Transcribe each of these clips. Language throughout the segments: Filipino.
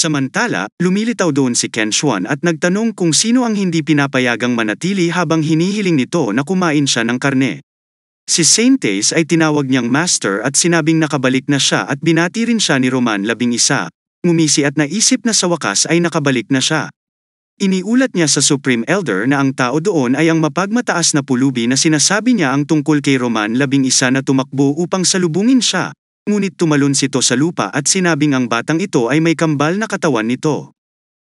Samantala, lumilitaw doon si Ken Shuan at nagtanong kung sino ang hindi pinapayagang manatili habang hinihiling nito na kumain siya ng karne. Si Saintes ay tinawag niyang master at sinabing nakabalik na siya at binati rin siya ni Roman labing isa. Ngumisi at naisip na sa wakas ay nakabalik na siya. Iniulat niya sa Supreme Elder na ang tao doon ay ang mapagmataas na pulubi na sinasabi niya ang tungkol kay Roman labing isa na tumakbo upang salubungin siya. Ngunit tumalon sito sa lupa at sinabing ang batang ito ay may kambal na katawan nito.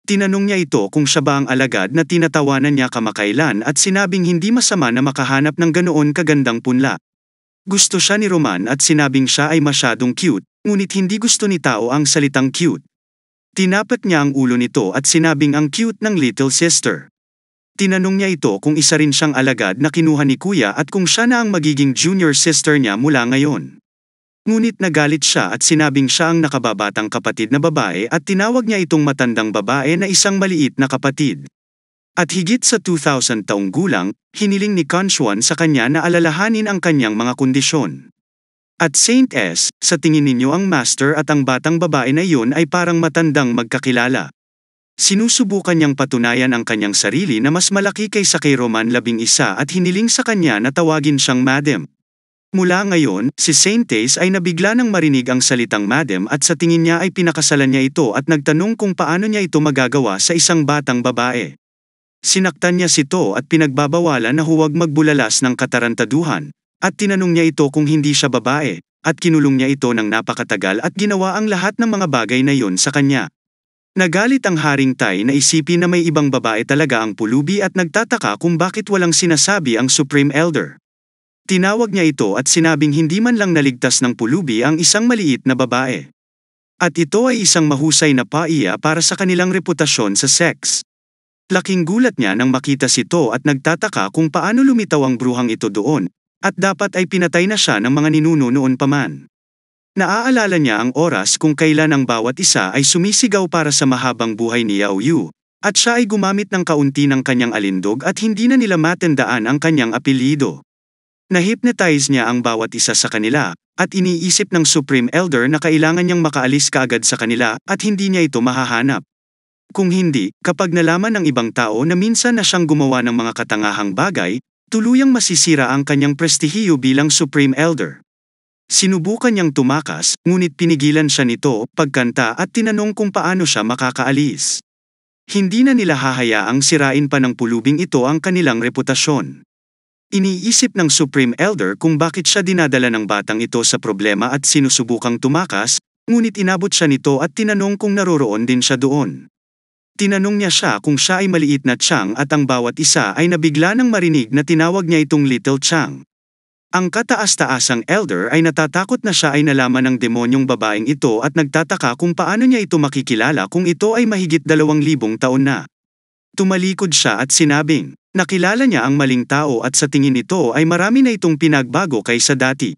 Tinanong niya ito kung siya ba ang alagad na tinatawanan niya kamakailan at sinabing hindi masama na makahanap ng ganoon kagandang punla. Gusto siya ni Roman at sinabing siya ay masyadong cute, ngunit hindi gusto ni tao ang salitang cute. Tinapat niya ang ulo nito at sinabing ang cute ng little sister. Tinanong niya ito kung isa rin siyang alagad na kinuha ni kuya at kung siya na ang magiging junior sister niya mula ngayon. Ngunit nagalit siya at sinabing siya ang nakababatang kapatid na babae at tinawag niya itong matandang babae na isang maliit na kapatid. At higit sa 2,000 taong gulang, hiniling ni Kanshuan sa kanya na alalahanin ang kanyang mga kondisyon. At Saint S, sa tingin ninyo ang master at ang batang babae na iyon ay parang matandang magkakilala. Sinusubukan niyang patunayan ang kanyang sarili na mas malaki kaysa kay Roman labing isa at hiniling sa kanya na tawagin siyang madam. Mula ngayon, si Saint Saintes ay nabigla nang marinig ang salitang madam at sa tingin niya ay pinakasalan niya ito at nagtanong kung paano niya ito magagawa sa isang batang babae. Sinaktan niya sito at pinagbabawalan na huwag magbulalas ng katarantaduhan, at tinanong niya ito kung hindi siya babae, at kinulong niya ito ng napakatagal at ginawa ang lahat ng mga bagay na yon sa kanya. Nagalit ang Haring Tai na isipin na may ibang babae talaga ang pulubi at nagtataka kung bakit walang sinasabi ang Supreme Elder. Tinawag niya ito at sinabing hindi man lang naligtas ng pulubi ang isang maliit na babae. At ito ay isang mahusay na paiya para sa kanilang reputasyon sa sex. Laking gulat niya nang makita ito at nagtataka kung paano lumitaw ang bruhang ito doon, at dapat ay pinatay na siya ng mga ninuno noon paman. Naaalala niya ang oras kung kailan ang bawat isa ay sumisigaw para sa mahabang buhay ni Yao Yu, at siya ay gumamit ng kaunti ng kanyang alindog at hindi na nila matandaan ang kanyang apelido. Nahipnotize niya ang bawat isa sa kanila, at iniisip ng Supreme Elder na kailangan niyang makaalis kaagad sa kanila at hindi niya ito mahahanap. Kung hindi, kapag nalaman ng ibang tao na minsan na siyang gumawa ng mga katangahang bagay, tuluyang masisira ang kanyang prestihiyo bilang Supreme Elder. Sinubukan niyang tumakas, ngunit pinigilan siya nito, pagkanta at tinanong kung paano siya makakaalis. Hindi na nila hahayaang sirain pa ng pulubing ito ang kanilang reputasyon. Iniisip ng Supreme Elder kung bakit siya dinadala ng batang ito sa problema at sinusubukang tumakas, ngunit inabot siya nito at tinanong kung naroroon din siya doon. Tinanong niya siya kung siya ay maliit na Chang at ang bawat isa ay nabigla nang marinig na tinawag niya itong Little Chang. Ang kataas-taasang elder ay natatakot na siya ay nalaman ng demonyong babaeng ito at nagtataka kung paano niya ito makikilala kung ito ay mahigit dalawang libong taon na. Tumalikod siya at sinabing, nakilala niya ang maling tao at sa tingin nito ay marami na itong pinagbago kaysa dati.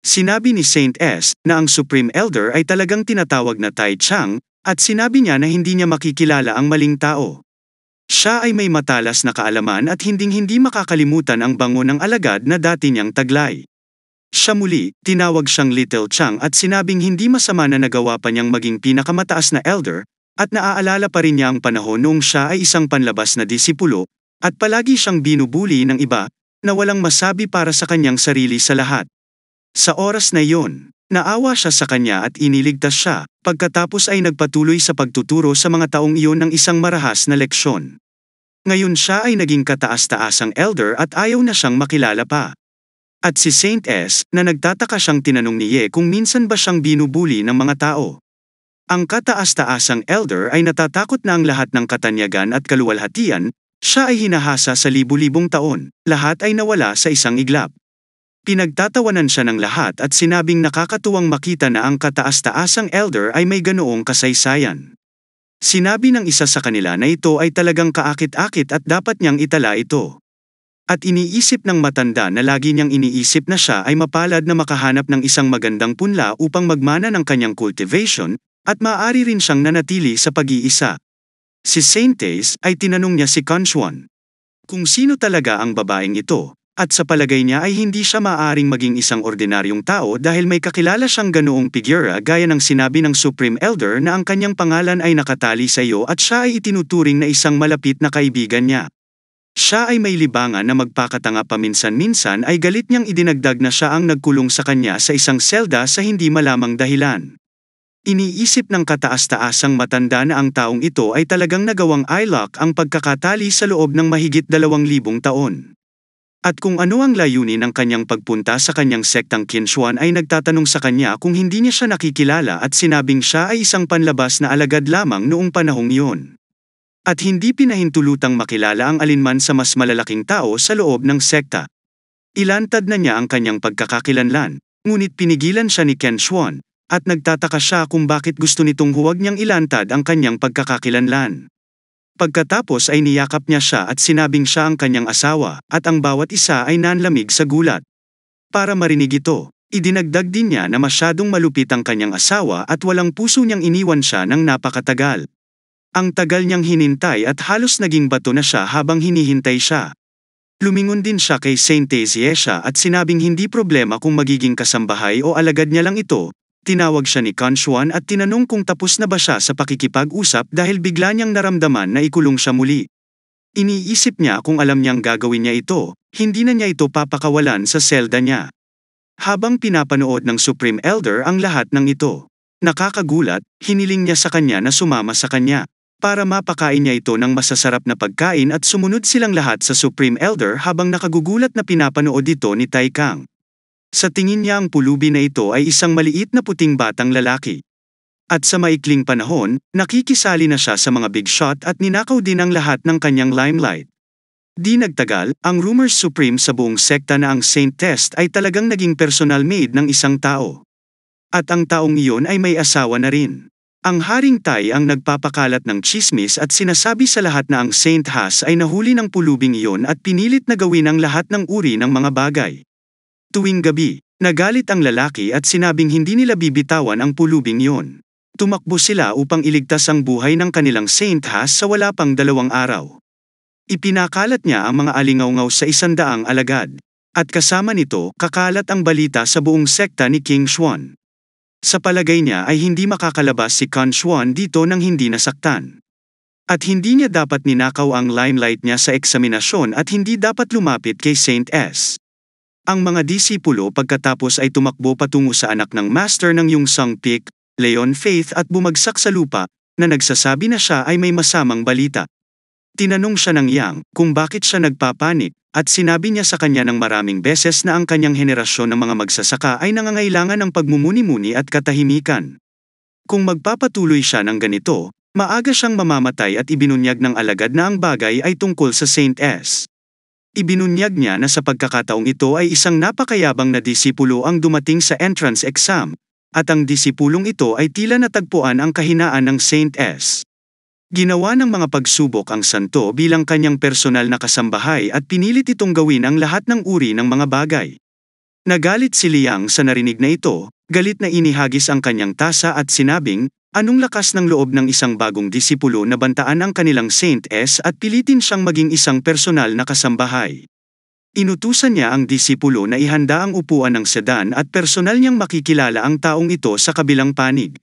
Sinabi ni Saint S. na ang Supreme Elder ay talagang tinatawag na Tai Chang, at sinabi niya na hindi niya makikilala ang maling tao. Siya ay may matalas na kaalaman at hinding-hindi makakalimutan ang bango ng alagad na dati niyang taglay. Siya muli, tinawag siyang Little Chang at sinabing hindi masama na nagawa pa niyang maging pinakamataas na elder, at naaalala pa rin niya ang panahon noong siya ay isang panlabas na disipulo, at palagi siyang binubuli ng iba, na walang masabi para sa kanyang sarili sa lahat. Sa oras na iyon, naawa siya sa kanya at iniligtas siya, pagkatapos ay nagpatuloy sa pagtuturo sa mga taong iyon ng isang marahas na leksyon. Ngayon siya ay naging kataas-taasang elder at ayaw na siyang makilala pa. At si Saint S, na nagtataka siyang tinanong ni Ye kung minsan ba siyang binubuli ng mga tao. Ang kataas-taasang elder ay natatakot na ang lahat ng katanyagan at kaluwalhatian, siya ay hinahasa sa libu-libong taon, lahat ay nawala sa isang iglap. Pinagtatawanan siya ng lahat at sinabing nakakatuwang makita na ang kataas-taasang elder ay may ganoong kasaysayan. Sinabi ng isa sa kanila na ito ay talagang kaakit-akit at dapat niyang itala ito. At iniisip ng matanda na lagi niyang iniisip na siya ay mapalad na makahanap ng isang magandang punla upang magmana ng kanyang cultivation, at maaari rin siyang nanatili sa pag-iisa. Si Saintes ay tinanong niya si Kanshuan kung sino talaga ang babaeng ito, at sa palagay niya ay hindi siya maaaring maging isang ordinaryong tao dahil may kakilala siyang ganoong figura gaya ng sinabi ng Supreme Elder na ang kanyang pangalan ay nakatali sa iyo at siya ay itinuturing na isang malapit na kaibigan niya. Siya ay may libangan na magpakatanga paminsan-minsan ay galit niyang idinagdag na siya ang nagkulong sa kanya sa isang selda sa hindi malamang dahilan. Iniisip ng kataas-taasang matanda na ang taong ito ay talagang nagawang ILOC ang pagkakatali sa loob ng mahigit dalawang libong taon. At kung ano ang layunin ng kanyang pagpunta sa kanyang sektang Kinshuan ay nagtatanong sa kanya kung hindi niya siya nakikilala at sinabing siya ay isang panlabas na alagad lamang noong panahong iyon. At hindi pinahintulutang makilala ang alinman sa mas malalaking tao sa loob ng sekta. Ilantad na niya ang kanyang pagkakakilanlan, ngunit pinigilan siya ni Ken at nagtataka siya kung bakit gusto nitong huwag niyang ilantad ang kanyang pagkakakilanlan. Pagkatapos ay niyakap niya siya at sinabing siya ang kanyang asawa, at ang bawat isa ay nanlamig sa gulat. Para marinig ito, idinagdag din niya na masyadong malupit ang kanyang asawa at walang puso niyang iniwan siya ng napakatagal. Ang tagal niyang hinintay at halos naging bato na siya habang hinihintay siya. Lumingon din siya kay Saint Teziesha at sinabing hindi problema kung magiging kasambahay o alagad niya lang ito, tinawag siya ni Kanshuan at tinanong kung tapos na ba siya sa pakikipag-usap dahil bigla niyang naramdaman na ikulong siya muli. Iniisip niya kung alam niyang gagawin niya ito, hindi na niya ito papakawalan sa selda niya. Habang pinapanood ng Supreme Elder ang lahat ng ito, nakakagulat, hiniling niya sa kanya na sumama sa kanya para mapakain niya ito ng masasarap na pagkain at sumunod silang lahat sa Supreme Elder habang nakagugulat na pinapanood ito ni Tai Kang. Sa tingin niya ang pulubi na ito ay isang maliit na puting batang lalaki. At sa maikling panahon, nakikisali na siya sa mga big shot at ninakaw din ang lahat ng kanyang limelight. Di nagtagal, ang rumors supreme sa buong sekta na ang Saint Test ay talagang naging personal maid ng isang tao. At ang taong iyon ay may asawa na rin. Ang Haring Tai ang nagpapakalat ng chismis at sinasabi sa lahat na ang Saint Has ay nahuli ng pulubing iyon at pinilit na gawin ang lahat ng uri ng mga bagay. Tuwing gabi, nagalit ang lalaki at sinabing hindi nila bibitawan ang pulubing yon. Tumakbo sila upang iligtas ang buhay ng kanilang Saint Has sa wala pang dalawang araw. Ipinakalat niya ang mga alingaungaw sa isandaang alagad, at kasama nito kakalat ang balita sa buong sekta ni King Xuan. Sa palagay niya ay hindi makakalabas si Kan Xuan dito nang hindi nasaktan. At hindi niya dapat ninakaw ang limelight niya sa eksaminasyon at hindi dapat lumapit kay Saint S. Ang mga disipulo pagkatapos ay tumakbo patungo sa anak ng master ng Yung Sung Leon Faith at bumagsak sa lupa, na nagsasabi na siya ay may masamang balita. Tinanong siya ng Yang kung bakit siya nagpapanik, at sinabi niya sa kanya ng maraming beses na ang kanyang henerasyon ng mga magsasaka ay nangangailangan ng pagmumuni-muni at katahimikan. Kung magpapatuloy siya ng ganito, maaga siyang mamamatay at ibinunyag ng alagad na ang bagay ay tungkol sa Saint S. Ibinunyag niya na sa pagkakataong ito ay isang napakayabang na disipulo ang dumating sa entrance exam, at ang disipulong ito ay tila natagpuan ang kahinaan ng Saint S. Ginawa ng mga pagsubok ang santo bilang kanyang personal na kasambahay at pinilit itong gawin ang lahat ng uri ng mga bagay. Nagalit si Liang sa narinig na ito, Galit na inihagis ang kanyang tasa at sinabing, anong lakas ng loob ng isang bagong disipulo na bantaan ang kanilang Saint S at pilitin siyang maging isang personal na kasambahay. Inutusan niya ang disipulo na ihanda ang upuan ng sedan at personal niyang makikilala ang taong ito sa kabilang panig.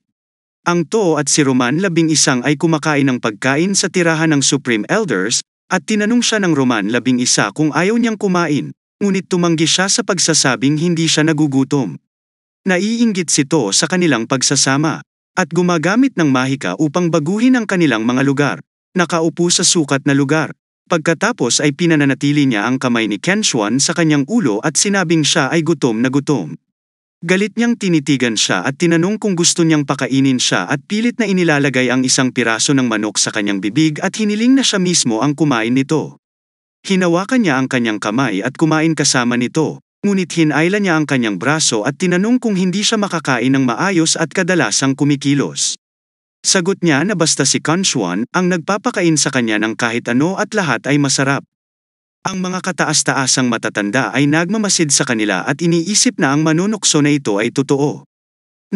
Ang Too at si Roman labing isang ay kumakain ng pagkain sa tirahan ng Supreme Elders, at tinanong siya ng Roman labing isa kung ayaw niyang kumain, ngunit tumanggi siya sa pagsasabing hindi siya nagugutom. Naiinggit sito sa kanilang pagsasama, at gumagamit ng mahika upang baguhin ang kanilang mga lugar. Nakaupo sa sukat na lugar. Pagkatapos ay pinananatili niya ang kamay ni Kenshuan sa kanyang ulo at sinabing siya ay gutom na gutom. Galit niyang tinitigan siya at tinanong kung gusto niyang pakainin siya at pilit na inilalagay ang isang piraso ng manok sa kanyang bibig at hiniling na siya mismo ang kumain nito. Hinawakan niya ang kanyang kamay at kumain kasama nito, Ngunit hinayla niya ang kanyang braso at tinanong kung hindi siya makakain ng maayos at kadalasang kumikilos. Sagot niya na basta si Kanshuan ang nagpapakain sa kanya ng kahit ano at lahat ay masarap. Ang mga kataas-taasang matatanda ay nagmamasid sa kanila at iniisip na ang manunokso na ito ay totoo.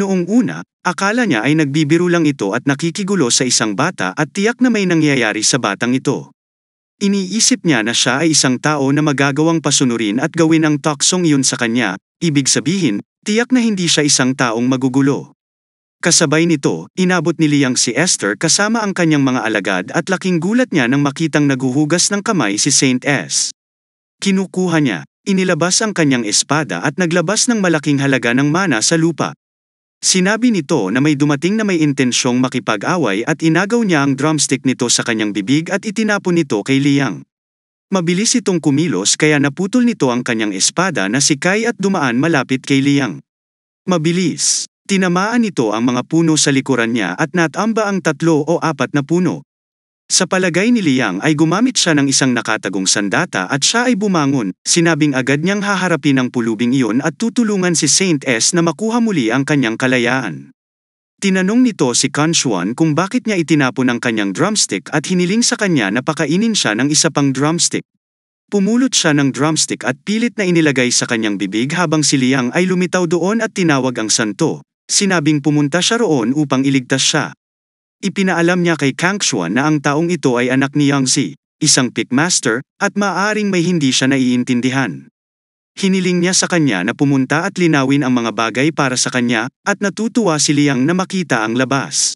Noong una, akala niya ay nagbibiro lang ito at nakikigulo sa isang bata at tiyak na may nangyayari sa batang ito. Iniisip niya na siya ay isang tao na magagawang pasunurin at gawin ang taksong iyon sa kanya, ibig sabihin, tiyak na hindi siya isang taong magugulo. Kasabay nito, inabot ni Liang si Esther kasama ang kanyang mga alagad at laking gulat niya nang makitang naguhugas ng kamay si Saint S. Kinukuha niya, inilabas ang kanyang espada at naglabas ng malaking halaga ng mana sa lupa, Sinabi nito na may dumating na may intensyong makipag-away at inagaw niya ang drumstick nito sa kanyang bibig at itinapon nito kay Liang. Mabilis itong kumilos kaya naputol nito ang kanyang espada na si Kai at dumaan malapit kay Liang. Mabilis! Tinamaan nito ang mga puno sa likuran niya at natamba ang tatlo o apat na puno. Sa palagay ni Liang ay gumamit siya ng isang nakatagong sandata at siya ay bumangon, sinabing agad niyang haharapin ang pulubing iyon at tutulungan si Saint S na makuha muli ang kanyang kalayaan. Tinanong nito si Kanshuan kung bakit niya itinapon ang kanyang drumstick at hiniling sa kanya na pakainin siya ng isa pang drumstick. Pumulot siya ng drumstick at pilit na inilagay sa kanyang bibig habang si Liang ay lumitaw doon at tinawag ang santo, sinabing pumunta siya roon upang iligtas siya. Ipinaalam niya kay Kang Xuan na ang taong ito ay anak ni Yang Si, isang pickmaster, at maaaring may hindi siya naiintindihan. Hiniling niya sa kanya na pumunta at linawin ang mga bagay para sa kanya, at natutuwa si Liang na makita ang labas.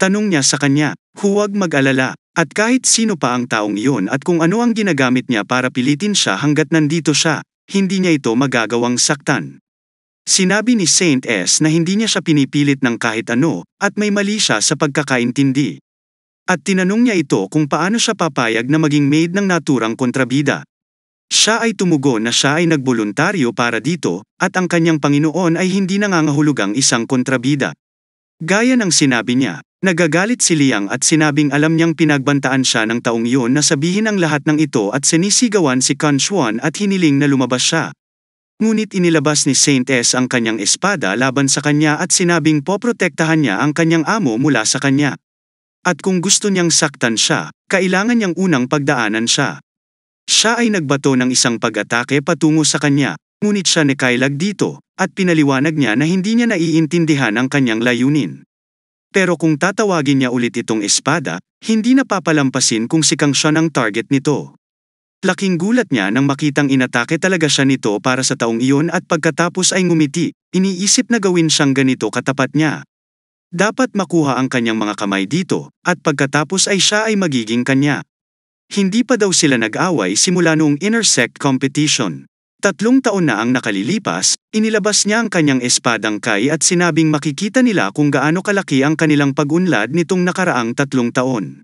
Tanong niya sa kanya, huwag mag-alala, at kahit sino pa ang taong iyon at kung ano ang ginagamit niya para pilitin siya hanggat nandito siya, hindi niya ito magagawang saktan. Sinabi ni Saint S. na hindi niya siya pinipilit ng kahit ano at may mali siya sa pagkakaintindi. At tinanong niya ito kung paano siya papayag na maging maid ng naturang kontrabida. Siya ay tumugo na siya ay nagboluntaryo para dito at ang kanyang Panginoon ay hindi nangangahulugang isang kontrabida. Gaya ng sinabi niya, nagagalit si Liang at sinabing alam niyang pinagbantaan siya ng taong iyon na sabihin ang lahat ng ito at sinisigawan si Kan Shuan at hiniling na lumabas siya Ngunit inilabas ni Saint S ang kanyang espada laban sa kanya at sinabing poprotektahan niya ang kanyang amo mula sa kanya. At kung gusto niyang saktan siya, kailangan niyang unang pagdaanan siya. Siya ay nagbato ng isang pag-atake patungo sa kanya, ngunit siya nekailag dito, at pinaliwanag niya na hindi niya naiintindihan ang kanyang layunin. Pero kung tatawagin niya ulit itong espada, hindi na papalampasin kung sikang siya ang target nito. Laking gulat niya nang makitang inatake talaga siya nito para sa taong iyon at pagkatapos ay ngumiti, iniisip na gawin siyang ganito katapat niya. Dapat makuha ang kanyang mga kamay dito, at pagkatapos ay siya ay magiging kanya. Hindi pa daw sila nag-away simula noong intersect competition. Tatlong taon na ang nakalilipas, inilabas niya ang kanyang espadang kai at sinabing makikita nila kung gaano kalaki ang kanilang pagunlad nitong nakaraang tatlong taon.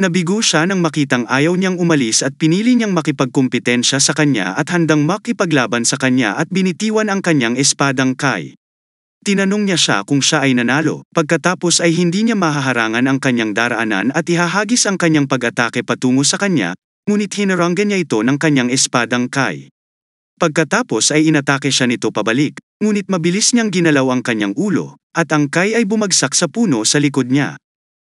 Nabigo siya nang makitang ayaw niyang umalis at pinili niyang makipagkumpetensya sa kanya at handang makipaglaban sa kanya at binitiwan ang kanyang espadang kai. Tinanong niya siya kung siya ay nanalo, pagkatapos ay hindi niya mahaharangan ang kanyang daraanan at ihahagis ang kanyang pag-atake patungo sa kanya, ngunit hinaranggan niya ito ng kanyang espadang kai. Pagkatapos ay inatake siya nito pabalik, ngunit mabilis niyang ginalaw ang kanyang ulo, at ang kai ay bumagsak sa puno sa likod niya.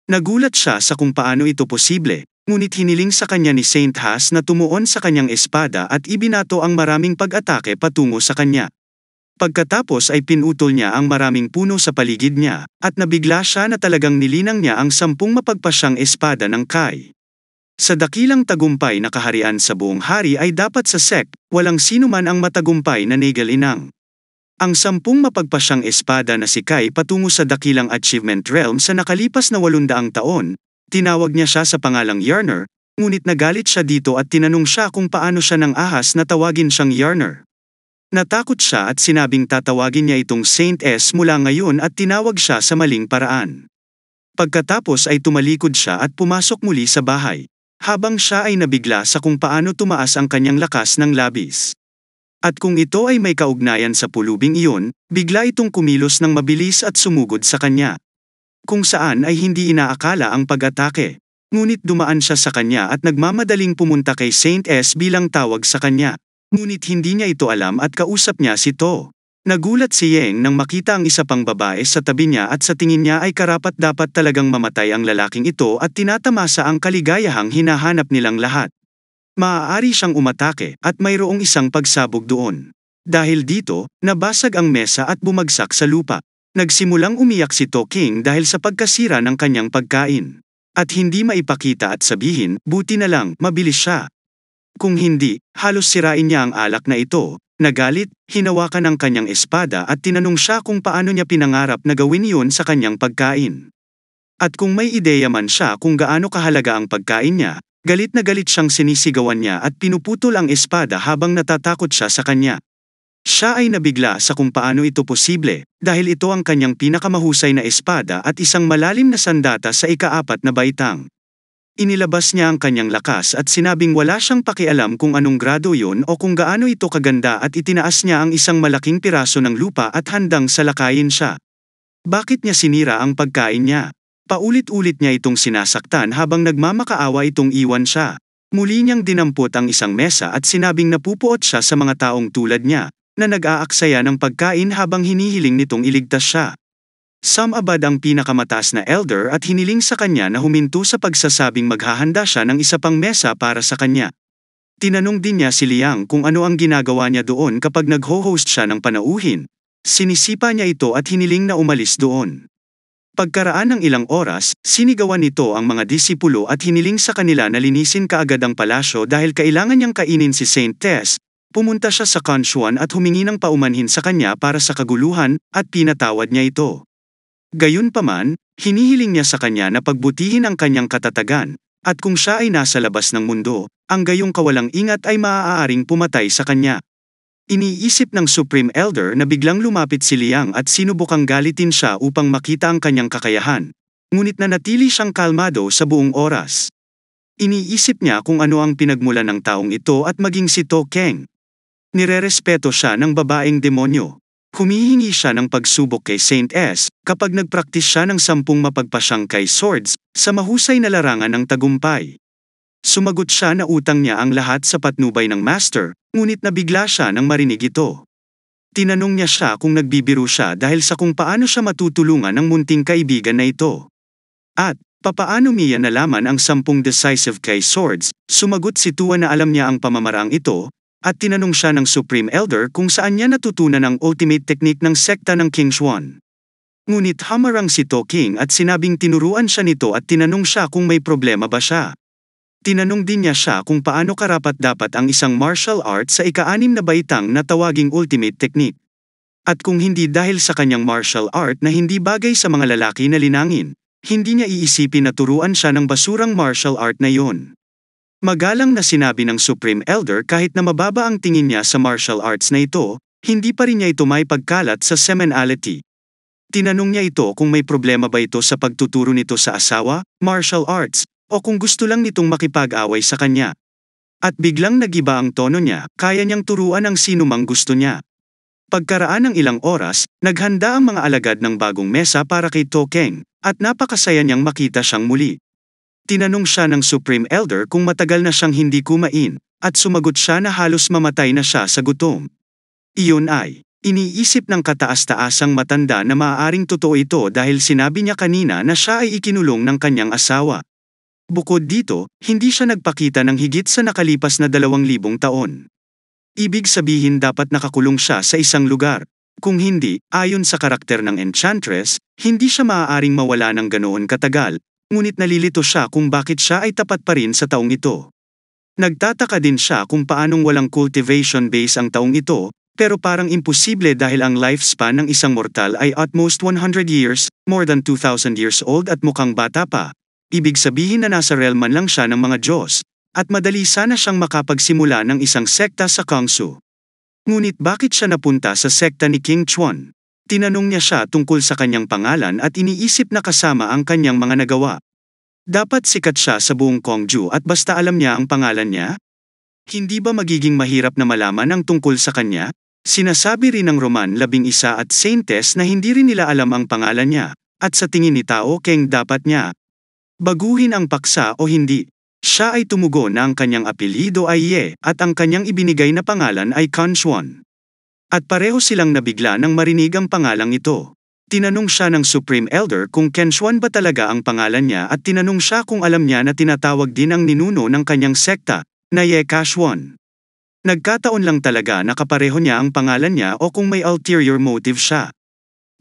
Nagulat siya sa kung paano ito posible, ngunit hiniling sa kanya ni Saint Haas na tumuon sa kanyang espada at ibinato ang maraming pag-atake patungo sa kanya. Pagkatapos ay pinutol niya ang maraming puno sa paligid niya, at nabigla siya na talagang nilinang niya ang sampung mapagpasyang espada ng Kai. Sa dakilang tagumpay na kaharian sa buong hari ay dapat sa sek, walang sino man ang matagumpay na nigalinang. Ang sampung mapagpasyang espada na si Kai patungo sa dakilang achievement realm sa nakalipas na walundaang taon, tinawag niya siya sa pangalang Yarner, ngunit nagalit siya dito at tinanong siya kung paano siya ng ahas na tawagin siyang Yarner. Natakot siya at sinabing tatawagin niya itong Saint S mula ngayon at tinawag siya sa maling paraan. Pagkatapos ay tumalikod siya at pumasok muli sa bahay, habang siya ay nabigla sa kung paano tumaas ang kanyang lakas ng labis. At kung ito ay may kaugnayan sa pulubing iyon, bigla itong kumilos ng mabilis at sumugod sa kanya. Kung saan ay hindi inaakala ang pag-atake. Ngunit dumaan siya sa kanya at nagmamadaling pumunta kay Saint S bilang tawag sa kanya. Ngunit hindi niya ito alam at kausap niya si To. Nagulat si Yeng nang makita ang isa pang babae sa tabi niya at sa tingin niya ay karapat dapat talagang mamatay ang lalaking ito at tinatamasa ang kaligayahang hinahanap nilang lahat. Maaari siyang umatake at mayroong isang pagsabog doon. Dahil dito, nabasag ang mesa at bumagsak sa lupa. Nagsimulang umiyak si Toking dahil sa pagkasira ng kanyang pagkain. At hindi maipakita at sabihin, buti na lang, mabilis siya. Kung hindi, halos sirain niya ang alak na ito, Nagalit, hinawakan ang kanyang espada at tinanong siya kung paano niya pinangarap na gawin iyon sa kanyang pagkain. At kung may ideya man siya kung gaano kahalaga ang pagkain niya, Galit na galit siyang sinisigawan niya at pinuputol ang espada habang natatakot siya sa kanya. Siya ay nabigla sa kung paano ito posible, dahil ito ang kanyang pinakamahusay na espada at isang malalim na sandata sa ikaapat na baitang. Inilabas niya ang kanyang lakas at sinabing wala siyang pakialam kung anong grado yon o kung gaano ito kaganda at itinaas niya ang isang malaking piraso ng lupa at handang salakayin siya. Bakit niya sinira ang pagkain niya? Paulit-ulit niya itong sinasaktan habang nagmamakaawa itong iwan siya. Muli niyang dinampot ang isang mesa at sinabing napupuot siya sa mga taong tulad niya, na nag-aaksaya ng pagkain habang hinihiling nitong iligtas siya. Sam Abad ang pinakamataas na elder at hiniling sa kanya na huminto sa pagsasabing maghahanda siya ng isa pang mesa para sa kanya. Tinanong din niya si Liang kung ano ang ginagawa niya doon kapag nagho-host siya ng panauhin. Sinisipa niya ito at hiniling na umalis doon. Pagkaraan ng ilang oras, sinigawan nito ang mga disipulo at hiniling sa kanila na linisin kaagad ang palasyo dahil kailangan niyang kainin si Saint Tess. Pumunta siya sa Kanshuan at humingi ng paumanhin sa kanya para sa kaguluhan at pinatawad niya ito. Gayunpaman, hinihiling niya sa kanya na pagbutihin ang kanyang katatagan, at kung siya ay nasa labas ng mundo, ang gayong kawalang ingat ay maaaring pumatay sa kanya. Iniisip ng Supreme Elder na biglang lumapit si Liang at sinubukang galitin siya upang makita ang kanyang kakayahan, ngunit na natili siyang kalmado sa buong oras. Iniisip niya kung ano ang pinagmulan ng taong ito at maging si To Keng. Nirerespeto siya ng babaeng demonyo. Humihingi siya ng pagsubok kay Saint S kapag nagpraktis siya ng sampung mapagpasyang kay swords sa mahusay na larangan ng tagumpay. Sumagot siya na utang niya ang lahat sa patnubay ng master, ngunit nabigla siya nang marinig ito. Tinanong niya siya kung nagbibiro siya dahil sa kung paano siya matutulungan ng munting kaibigan na ito. At, papaano Mia nalaman ang sampung decisive kay swords, sumagot si Tua na alam niya ang pamamaraang ito, at tinanong siya ng Supreme Elder kung saan niya natutunan ang ultimate technique ng sekta ng King Xuan. Ngunit hamarang si To King at sinabing tinuruan siya nito at tinanong siya kung may problema ba siya. Tinanong din niya siya kung paano karapat-dapat ang isang martial art sa ikaanim na baitang na tawaging ultimate technique. At kung hindi dahil sa kanyang martial art na hindi bagay sa mga lalaki na linangin, hindi niya iisipin na turuan siya ng basurang martial art na yon. Magalang na sinabi ng Supreme Elder kahit na mababa ang tingin niya sa martial arts na ito, hindi pa rin niya ito may pagkalat sa seminality. Tinanong niya ito kung may problema ba ito sa pagtuturo nito sa asawa, martial arts, o kung gusto lang nitong makipag-away sa kanya. At biglang nagiba ang tono niya, kaya niyang turuan ang sinumang gusto niya. Pagkaraan ng ilang oras, naghanda ang mga alagad ng bagong mesa para kay Tokeng, at napakasaya niyang makita siyang muli. Tinanong siya ng Supreme Elder kung matagal na siyang hindi kumain, at sumagot siya na halos mamatay na siya sa gutom. Iyon ay, iniisip ng kataas-taasang matanda na maaaring totoo ito dahil sinabi niya kanina na siya ay ikinulong ng kanyang asawa. Bukod dito, hindi siya nagpakita ng higit sa nakalipas na 2,000 taon. Ibig sabihin dapat nakakulong siya sa isang lugar. Kung hindi, ayon sa karakter ng Enchantress, hindi siya maaaring mawala ng ganoon katagal, ngunit nalilito siya kung bakit siya ay tapat pa rin sa taong ito. Nagtataka din siya kung paanong walang cultivation base ang taong ito, pero parang imposible dahil ang lifespan ng isang mortal ay at most 100 years, more than 2,000 years old at mukhang bata pa, ibig sabihin na nasa realm man lang siya ng mga Diyos, at madali sana siyang makapagsimula ng isang sekta sa Kangsu. Ngunit bakit siya napunta sa sekta ni King Chuan? Tinanong niya siya tungkol sa kanyang pangalan at iniisip na kasama ang kanyang mga nagawa. Dapat sikat siya sa buong Kongju at basta alam niya ang pangalan niya? Hindi ba magiging mahirap na malaman ang tungkol sa kanya? Sinasabi rin ng Roman labing isa at Saintes na hindi rin nila alam ang pangalan niya, at sa tingin ni Tao Keng dapat niya, Baguhin ang paksa o hindi. Siya ay tumugo na ang kanyang apelido ay Ye at ang kanyang ibinigay na pangalan ay Kanswan. At pareho silang nabigla nang marinig ang pangalang ito. Tinanong siya ng Supreme Elder kung Kenshuan ba talaga ang pangalan niya at tinanong siya kung alam niya na tinatawag din ang ninuno ng kanyang sekta, na Ye Kashwan. Nagkataon lang talaga na kapareho niya ang pangalan niya o kung may ulterior motive siya.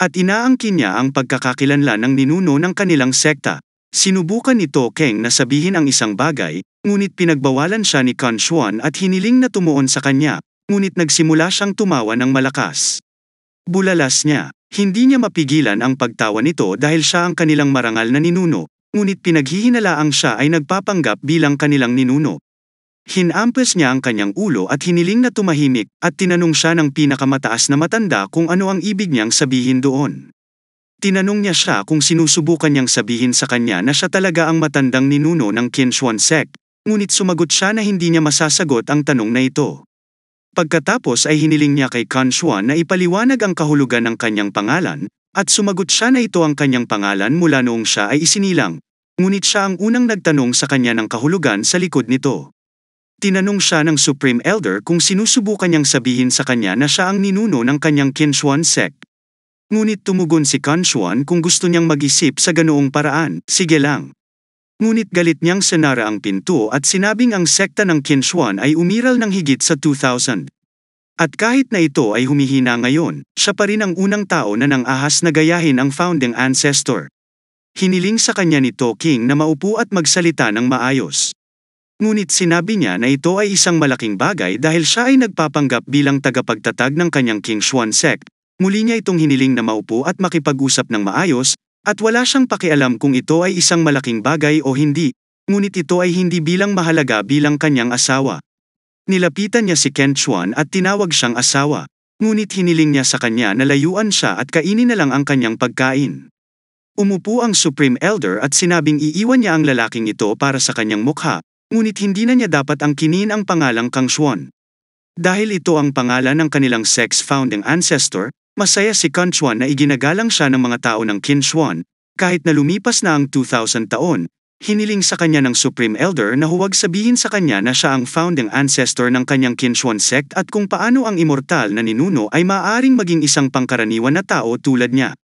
At inaangkin niya ang pagkakakilanlan ng ninuno ng kanilang sekta. Sinubukan nito Kang na sabihin ang isang bagay, ngunit pinagbawalan siya ni Kan Xuan at hiniling na tumuon sa kanya, ngunit nagsimula siyang tumawa ng malakas. Bulalas niya, hindi niya mapigilan ang pagtawa nito dahil siya ang kanilang marangal na ninuno, ngunit pinaghihinalaang siya ay nagpapanggap bilang kanilang ninuno. Hinampas niya ang kanyang ulo at hiniling na tumahimik at tinanong siya ng pinakamataas na matanda kung ano ang ibig niyang sabihin doon. Tinanong niya siya kung sinusubukan niyang sabihin sa kanya na siya talaga ang matandang ninuno ng Kinshuan Sek, ngunit sumagot siya na hindi niya masasagot ang tanong na ito. Pagkatapos ay hiniling niya kay Kanshuan na ipaliwanag ang kahulugan ng kanyang pangalan, at sumagot siya na ito ang kanyang pangalan mula noong siya ay isinilang, ngunit siya ang unang nagtanong sa kanya ng kahulugan sa likod nito. Tinanong siya ng Supreme Elder kung sinusubukan niyang sabihin sa kanya na siya ang ninuno ng kanyang Kinshuan sect. Ngunit tumugon si Kanshuan kung gusto niyang mag-isip sa ganoong paraan, sige lang. Ngunit galit niyang senara ang pinto at sinabing ang sekta ng Kinshuan ay umiral ng higit sa 2,000. At kahit na ito ay humihina ngayon, siya pa rin ang unang tao na nang ahas na gayahin ang founding ancestor. Hiniling sa kanya ni Toking na maupo at magsalita ng maayos. Ngunit sinabi niya na ito ay isang malaking bagay dahil siya ay nagpapanggap bilang tagapagtatag ng kanyang Kingshuan sect, Muli niya itong hiniling na maupo at makipag-usap ng maayos, at wala siyang pakialam kung ito ay isang malaking bagay o hindi, ngunit ito ay hindi bilang mahalaga bilang kanyang asawa. Nilapitan niya si Ken Chuan at tinawag siyang asawa, ngunit hiniling niya sa kanya na layuan siya at kainin na lang ang kanyang pagkain. Umupo ang Supreme Elder at sinabing iiwan niya ang lalaking ito para sa kanyang mukha, ngunit hindi na niya dapat angkinin ang pangalang Kang Chuan. Dahil ito ang pangalan ng kanilang sex-founding ancestor, Masaya si Kanchuan na iginagalang siya ng mga tao ng Kinshuan, kahit na lumipas na ang 2,000 taon, hiniling sa kanya ng Supreme Elder na huwag sabihin sa kanya na siya ang founding ancestor ng kanyang Kinshuan sect at kung paano ang immortal na ninuno ay maaaring maging isang pangkaraniwan na tao tulad niya.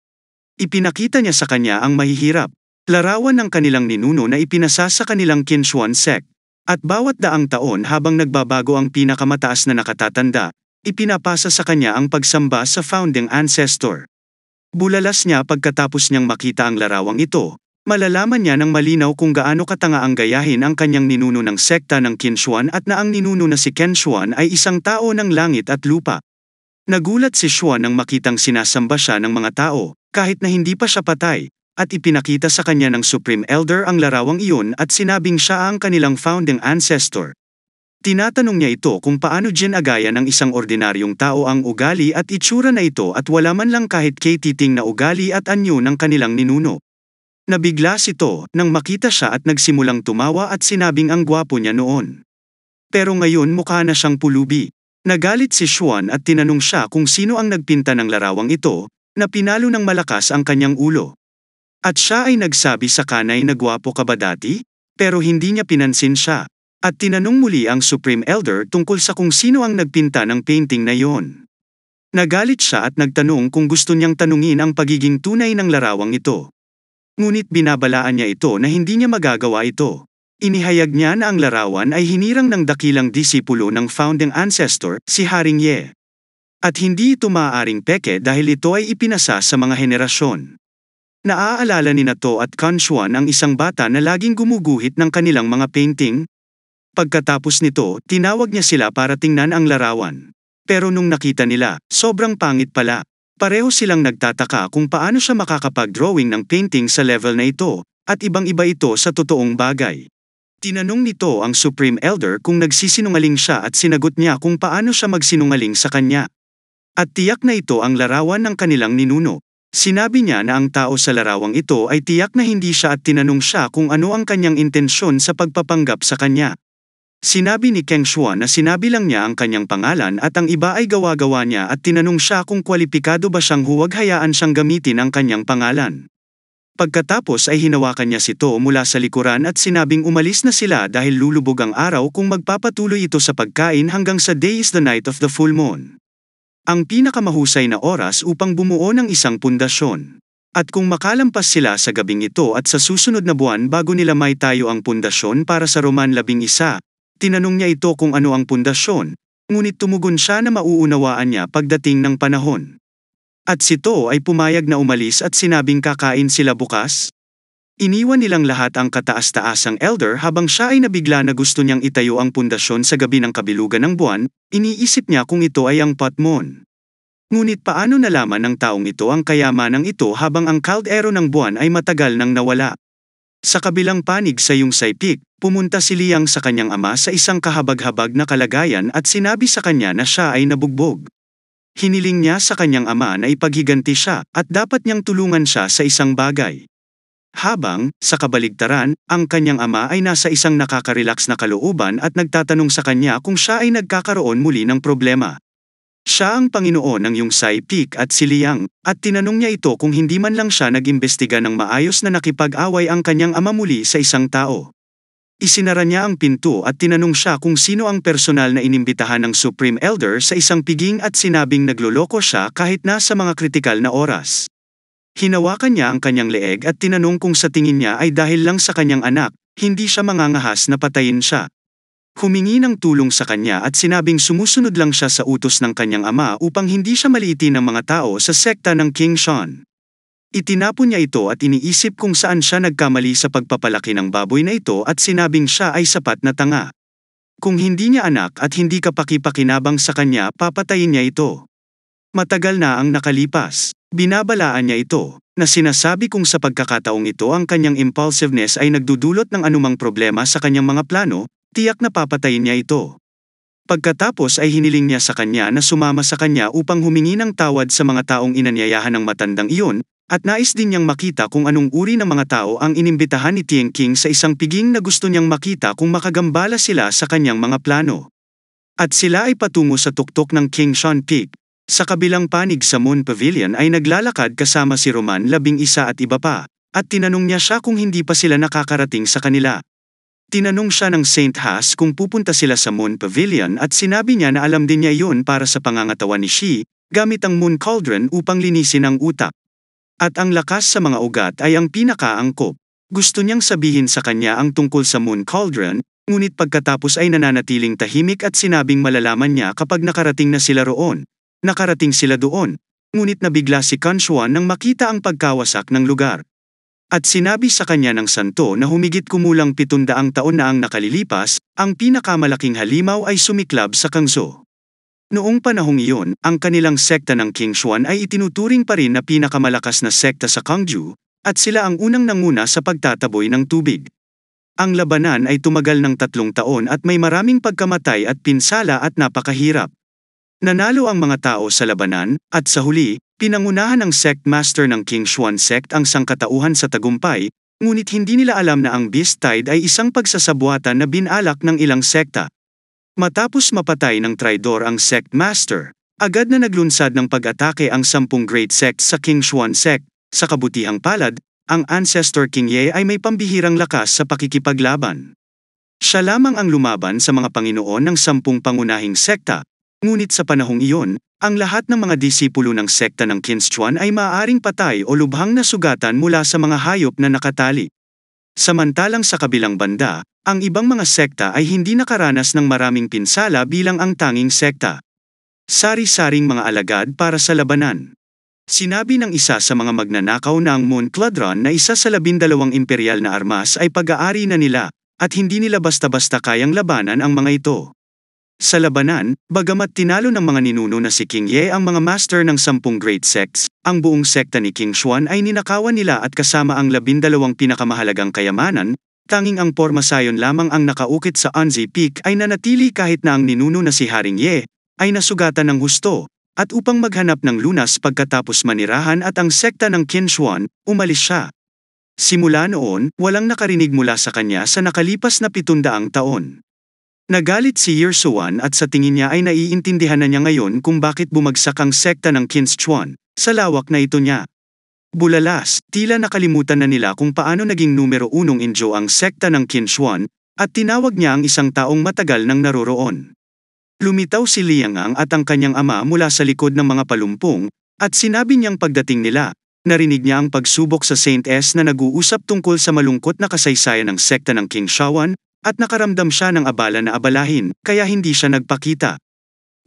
Ipinakita niya sa kanya ang mahihirap, larawan ng kanilang ninuno na ipinasa sa kanilang Kinshuan sect. At bawat daang taon habang nagbabago ang pinakamataas na nakatatanda, Ipinapasa sa kanya ang pagsamba sa founding ancestor. Bulalas niya pagkatapos niyang makita ang larawang ito, malalaman niya ng malinaw kung gaano katanga ang gayahin ang kanyang ninuno ng sekta ng Kinshuan at na ang ninuno na si Kenshuan ay isang tao ng langit at lupa. Nagulat si Shuan nang makitang sinasamba siya ng mga tao, kahit na hindi pa siya patay, at ipinakita sa kanya ng Supreme Elder ang larawang iyon at sinabing siya ang kanilang founding ancestor. Tinatanong niya ito kung paano ginagaya ng isang ordinaryong tao ang ugali at itsura na ito at wala man lang kahit katiting na ugali at anyo ng kanilang ninuno. Nabigla si nang makita siya at nagsimulang tumawa at sinabing ang gwapo niya noon. Pero ngayon mukha na siyang pulubi. Nagalit si Xuan at tinanong siya kung sino ang nagpinta ng larawang ito, na pinalo ng malakas ang kanyang ulo. At siya ay nagsabi sa kanay na gwapo ka ba dati? Pero hindi niya pinansin siya. At tinanong muli ang Supreme Elder tungkol sa kung sino ang nagpinta ng painting na iyon. Nagalit siya at nagtanong kung gusto niyang tanungin ang pagiging tunay ng larawang ito. Ngunit binabalaan niya ito na hindi niya magagawa ito. Inihayag niya na ang larawan ay hinirang ng dakilang disipulo ng founding ancestor, si Haring Ye. At hindi ito maaaring peke dahil ito ay ipinasa sa mga henerasyon. Naaalala ni Nato at Kanshuan ang isang bata na laging gumuguhit ng kanilang mga painting, Pagkatapos nito, tinawag niya sila para tingnan ang larawan. Pero nung nakita nila, sobrang pangit pala. Pareho silang nagtataka kung paano siya makakapag-drawing ng painting sa level na ito, at ibang-iba ito sa totoong bagay. Tinanong nito ang Supreme Elder kung nagsisinungaling siya at sinagot niya kung paano siya magsinungaling sa kanya. At tiyak na ito ang larawan ng kanilang ninuno. Sinabi niya na ang tao sa larawang ito ay tiyak na hindi siya at tinanong siya kung ano ang kanyang intensyon sa pagpapanggap sa kanya. Sinabi ni Keng Shua na sinabi lang niya ang kanyang pangalan at ang iba ay gawa-gawa niya at tinanong siya kung kwalipikado ba siyang huwag hayaan siyang gamitin ang kanyang pangalan. Pagkatapos ay hinawakan niya si To mula sa likuran at sinabing umalis na sila dahil lulubog ang araw kung magpapatuloy ito sa pagkain hanggang sa day is the night of the full moon. Ang pinakamahusay na oras upang bumuo ng isang pundasyon. At kung makalampas sila sa gabing ito at sa susunod na buwan bago nila may tayo ang pundasyon para sa Roman 11, Tinanong niya ito kung ano ang pundasyon, ngunit tumugon siya na mauunawaan niya pagdating ng panahon. At si To ay pumayag na umalis at sinabing kakain sila bukas. Iniwan nilang lahat ang kataas-taasang elder habang siya ay nabigla na gusto niyang itayo ang pundasyon sa gabi ng kabilugan ng buwan, iniisip niya kung ito ay ang Patmon. Ngunit paano nalaman ng taong ito ang kayamanang ito habang ang kaldero ng buwan ay matagal nang nawala? Sa kabilang panig sa yung saipik, pumunta si Liang sa kanyang ama sa isang kahabag-habag na kalagayan at sinabi sa kanya na siya ay nabugbog. Hiniling niya sa kanyang ama na ipaghiganti siya at dapat niyang tulungan siya sa isang bagay. Habang, sa kabaligtaran, ang kanyang ama ay nasa isang nakakarelax na kalooban at nagtatanong sa kanya kung siya ay nagkakaroon muli ng problema. Siya ang Panginoon ng yung Peak at Siliyang, at tinanong niya ito kung hindi man lang siya nag-imbestiga ng maayos na nakipag-away ang kanyang ama muli sa isang tao. Isinara niya ang pinto at tinanong siya kung sino ang personal na inimbitahan ng Supreme Elder sa isang piging at sinabing nagloloko siya kahit na sa mga kritikal na oras. Hinawakan niya ang kanyang leeg at tinanong kung sa tingin niya ay dahil lang sa kanyang anak, hindi siya mangangahas na patayin siya humingi ng tulong sa kanya at sinabing sumusunod lang siya sa utos ng kanyang ama upang hindi siya maliitin ng mga tao sa sekta ng King Sean. Itinapon niya ito at iniisip kung saan siya nagkamali sa pagpapalaki ng baboy na ito at sinabing siya ay sapat na tanga. Kung hindi niya anak at hindi ka pakipakinabang sa kanya papatayin niya ito. Matagal na ang nakalipas. Binabalaan niya ito, na sinasabi kung sa pagkakataong ito ang kanyang impulsiveness ay nagdudulot ng anumang problema sa kanyang mga plano, Tiyak na papatayin niya ito. Pagkatapos ay hiniling niya sa kanya na sumama sa kanya upang humingi ng tawad sa mga taong inanyayahan ng matandang iyon, at nais din niyang makita kung anong uri ng mga tao ang inimbitahan ni Tieng King sa isang piging na gusto niyang makita kung makagambala sila sa kanyang mga plano. At sila ay patungo sa tuktok ng King Sean Peak. Sa kabilang panig sa Moon Pavilion ay naglalakad kasama si Roman labing isa at iba pa, at tinanong niya siya kung hindi pa sila nakakarating sa kanila. Tinanong siya ng St. Haas kung pupunta sila sa Moon Pavilion at sinabi niya na alam din niya yun para sa pangangatawan ni Shi, gamit ang Moon Cauldron upang linisin ang utak. At ang lakas sa mga ugat ay ang pinakaangkop. Gusto niyang sabihin sa kanya ang tungkol sa Moon Cauldron, ngunit pagkatapos ay nananatiling tahimik at sinabing malalaman niya kapag nakarating na sila roon. Nakarating sila doon, ngunit nabigla si Kanshuan nang makita ang pagkawasak ng lugar. At sinabi sa kanya ng santo na humigit kumulang 700 taon na ang nakalilipas, ang pinakamalaking halimaw ay sumiklab sa Kangso. Noong panahong iyon, ang kanilang sekta ng King Xuan ay itinuturing pa rin na pinakamalakas na sekta sa Kangju, at sila ang unang nanguna sa pagtataboy ng tubig. Ang labanan ay tumagal ng tatlong taon at may maraming pagkamatay at pinsala at napakahirap. Nanalo ang mga tao sa labanan, at sa huli, Pinangunahan ng sect master ng King Xuan sect ang sangkatauhan sa tagumpay, ngunit hindi nila alam na ang beast tide ay isang pagsasabuatan na binalak ng ilang sekta. Matapos mapatay ng traidor ang sect master, agad na naglunsad ng pag-atake ang sampung great sect sa King Xuan sect. Sa kabutihang palad, ang ancestor King Ye ay may pambihirang lakas sa pakikipaglaban. Siya lamang ang lumaban sa mga Panginoon ng sampung pangunahing sekta, Ngunit sa panahong iyon, ang lahat ng mga disipulo ng sekta ng Kinstuan ay maaaring patay o lubhang nasugatan mula sa mga hayop na nakatali. Samantalang sa kabilang banda, ang ibang mga sekta ay hindi nakaranas ng maraming pinsala bilang ang tanging sekta. Sari-saring mga alagad para sa labanan. Sinabi ng isa sa mga magnanakaw ng ang Moncladron na isa sa labindalawang imperial na armas ay pag-aari na nila, at hindi nila basta-basta kayang labanan ang mga ito. Sa labanan, bagamat tinalo ng mga ninuno na si King Ye ang mga master ng sampung great sects, ang buong sekta ni King Xuan ay ninakawan nila at kasama ang labindalawang pinakamahalagang kayamanan, tanging ang pormasayon lamang ang nakaukit sa Anzi Peak ay nanatili kahit na ang ninuno na si Haring Ye ay nasugatan ng husto, at upang maghanap ng lunas pagkatapos manirahan at ang sekta ng King Xuan, umalis siya. Simula noon, walang nakarinig mula sa kanya sa nakalipas na pitundaang taon. Nagalit si Yersuan at sa tingin niya ay naiintindihan na niya ngayon kung bakit bumagsak ang sekta ng Kinstchuan, sa lawak na ito niya. Bulalas, tila nakalimutan na nila kung paano naging numero unong injo ang sekta ng Kinshwan, at tinawag niya ang isang taong matagal nang naroroon. Lumitaw si Liangang at ang kanyang ama mula sa likod ng mga palumpong, at sinabi niyang pagdating nila, narinig niya ang pagsubok sa St. S na nag-uusap tungkol sa malungkot na kasaysayan ng sekta ng King Shawan, at nakaramdam siya ng abala na abalahin, kaya hindi siya nagpakita.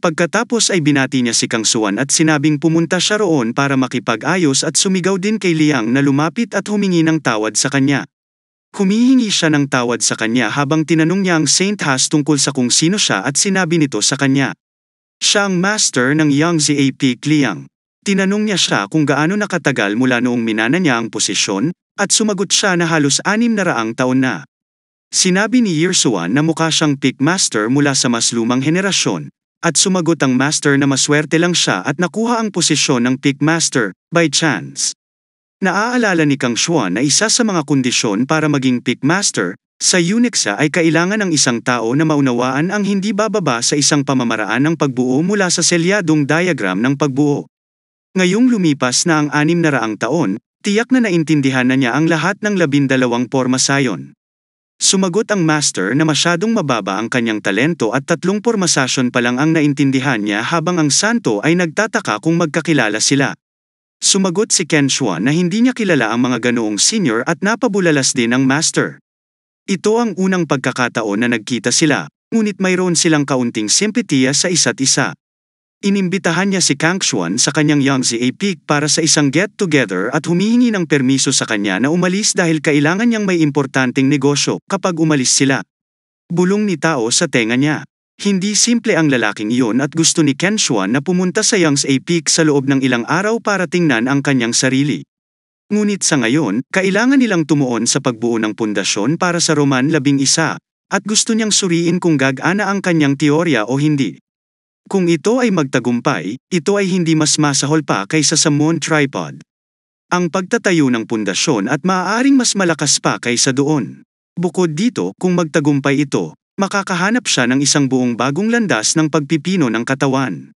Pagkatapos ay binati niya si Kang Suan at sinabing pumunta siya roon para makipag-ayos at sumigaw din kay Liang na lumapit at humingi ng tawad sa kanya. Humihingi siya ng tawad sa kanya habang tinanong niya ang Saint Has tungkol sa kung sino siya at sinabi nito sa kanya. Siya ang master ng Yang Ziapeak Liang. Tinanong niya siya kung gaano nakatagal mula noong minana niya ang posisyon, at sumagot siya na halos anim na raang taon na. Sinabi ni Yersua na mukha siyang pick master mula sa mas lumang henerasyon, at sumagot ang master na maswerte lang siya at nakuha ang posisyon ng pick master, by chance. Naaalala ni Kang Xuan na isa sa mga kondisyon para maging pick master, sa Unixa ay kailangan ng isang tao na maunawaan ang hindi bababa sa isang pamamaraan ng pagbuo mula sa selyadong diagram ng pagbuo. Ngayong lumipas na ang anim na raang taon, tiyak na naintindihan na niya ang lahat ng labindalawang porma sayon. Sumagot ang master na masyadong mababa ang kanyang talento at tatlong pormasasyon pa lang ang naintindihan niya habang ang santo ay nagtataka kung magkakilala sila. Sumagot si Kenshua na hindi niya kilala ang mga ganoong senior at napabulalas din ang master. Ito ang unang pagkakataon na nagkita sila, ngunit mayroon silang kaunting simpatiya sa isa't isa. Inimbitahan niya si Kang Xuan sa kanyang Yangtze Peak para sa isang get-together at humihingi ng permiso sa kanya na umalis dahil kailangan niyang may importanteng negosyo kapag umalis sila. Bulong ni Tao sa tenga niya. Hindi simple ang lalaking iyon at gusto ni Ken Xuan na pumunta sa Yangtze Peak sa loob ng ilang araw para tingnan ang kanyang sarili. Ngunit sa ngayon, kailangan nilang tumuon sa pagbuo ng pundasyon para sa Roman 11 at gusto niyang suriin kung gagana ang kanyang teorya o hindi. Kung ito ay magtagumpay, ito ay hindi mas masahol pa kaysa sa Moon Tripod. Ang pagtatayo ng pundasyon at maaaring mas malakas pa kaysa doon. Bukod dito, kung magtagumpay ito, makakahanap siya ng isang buong bagong landas ng pagpipino ng katawan.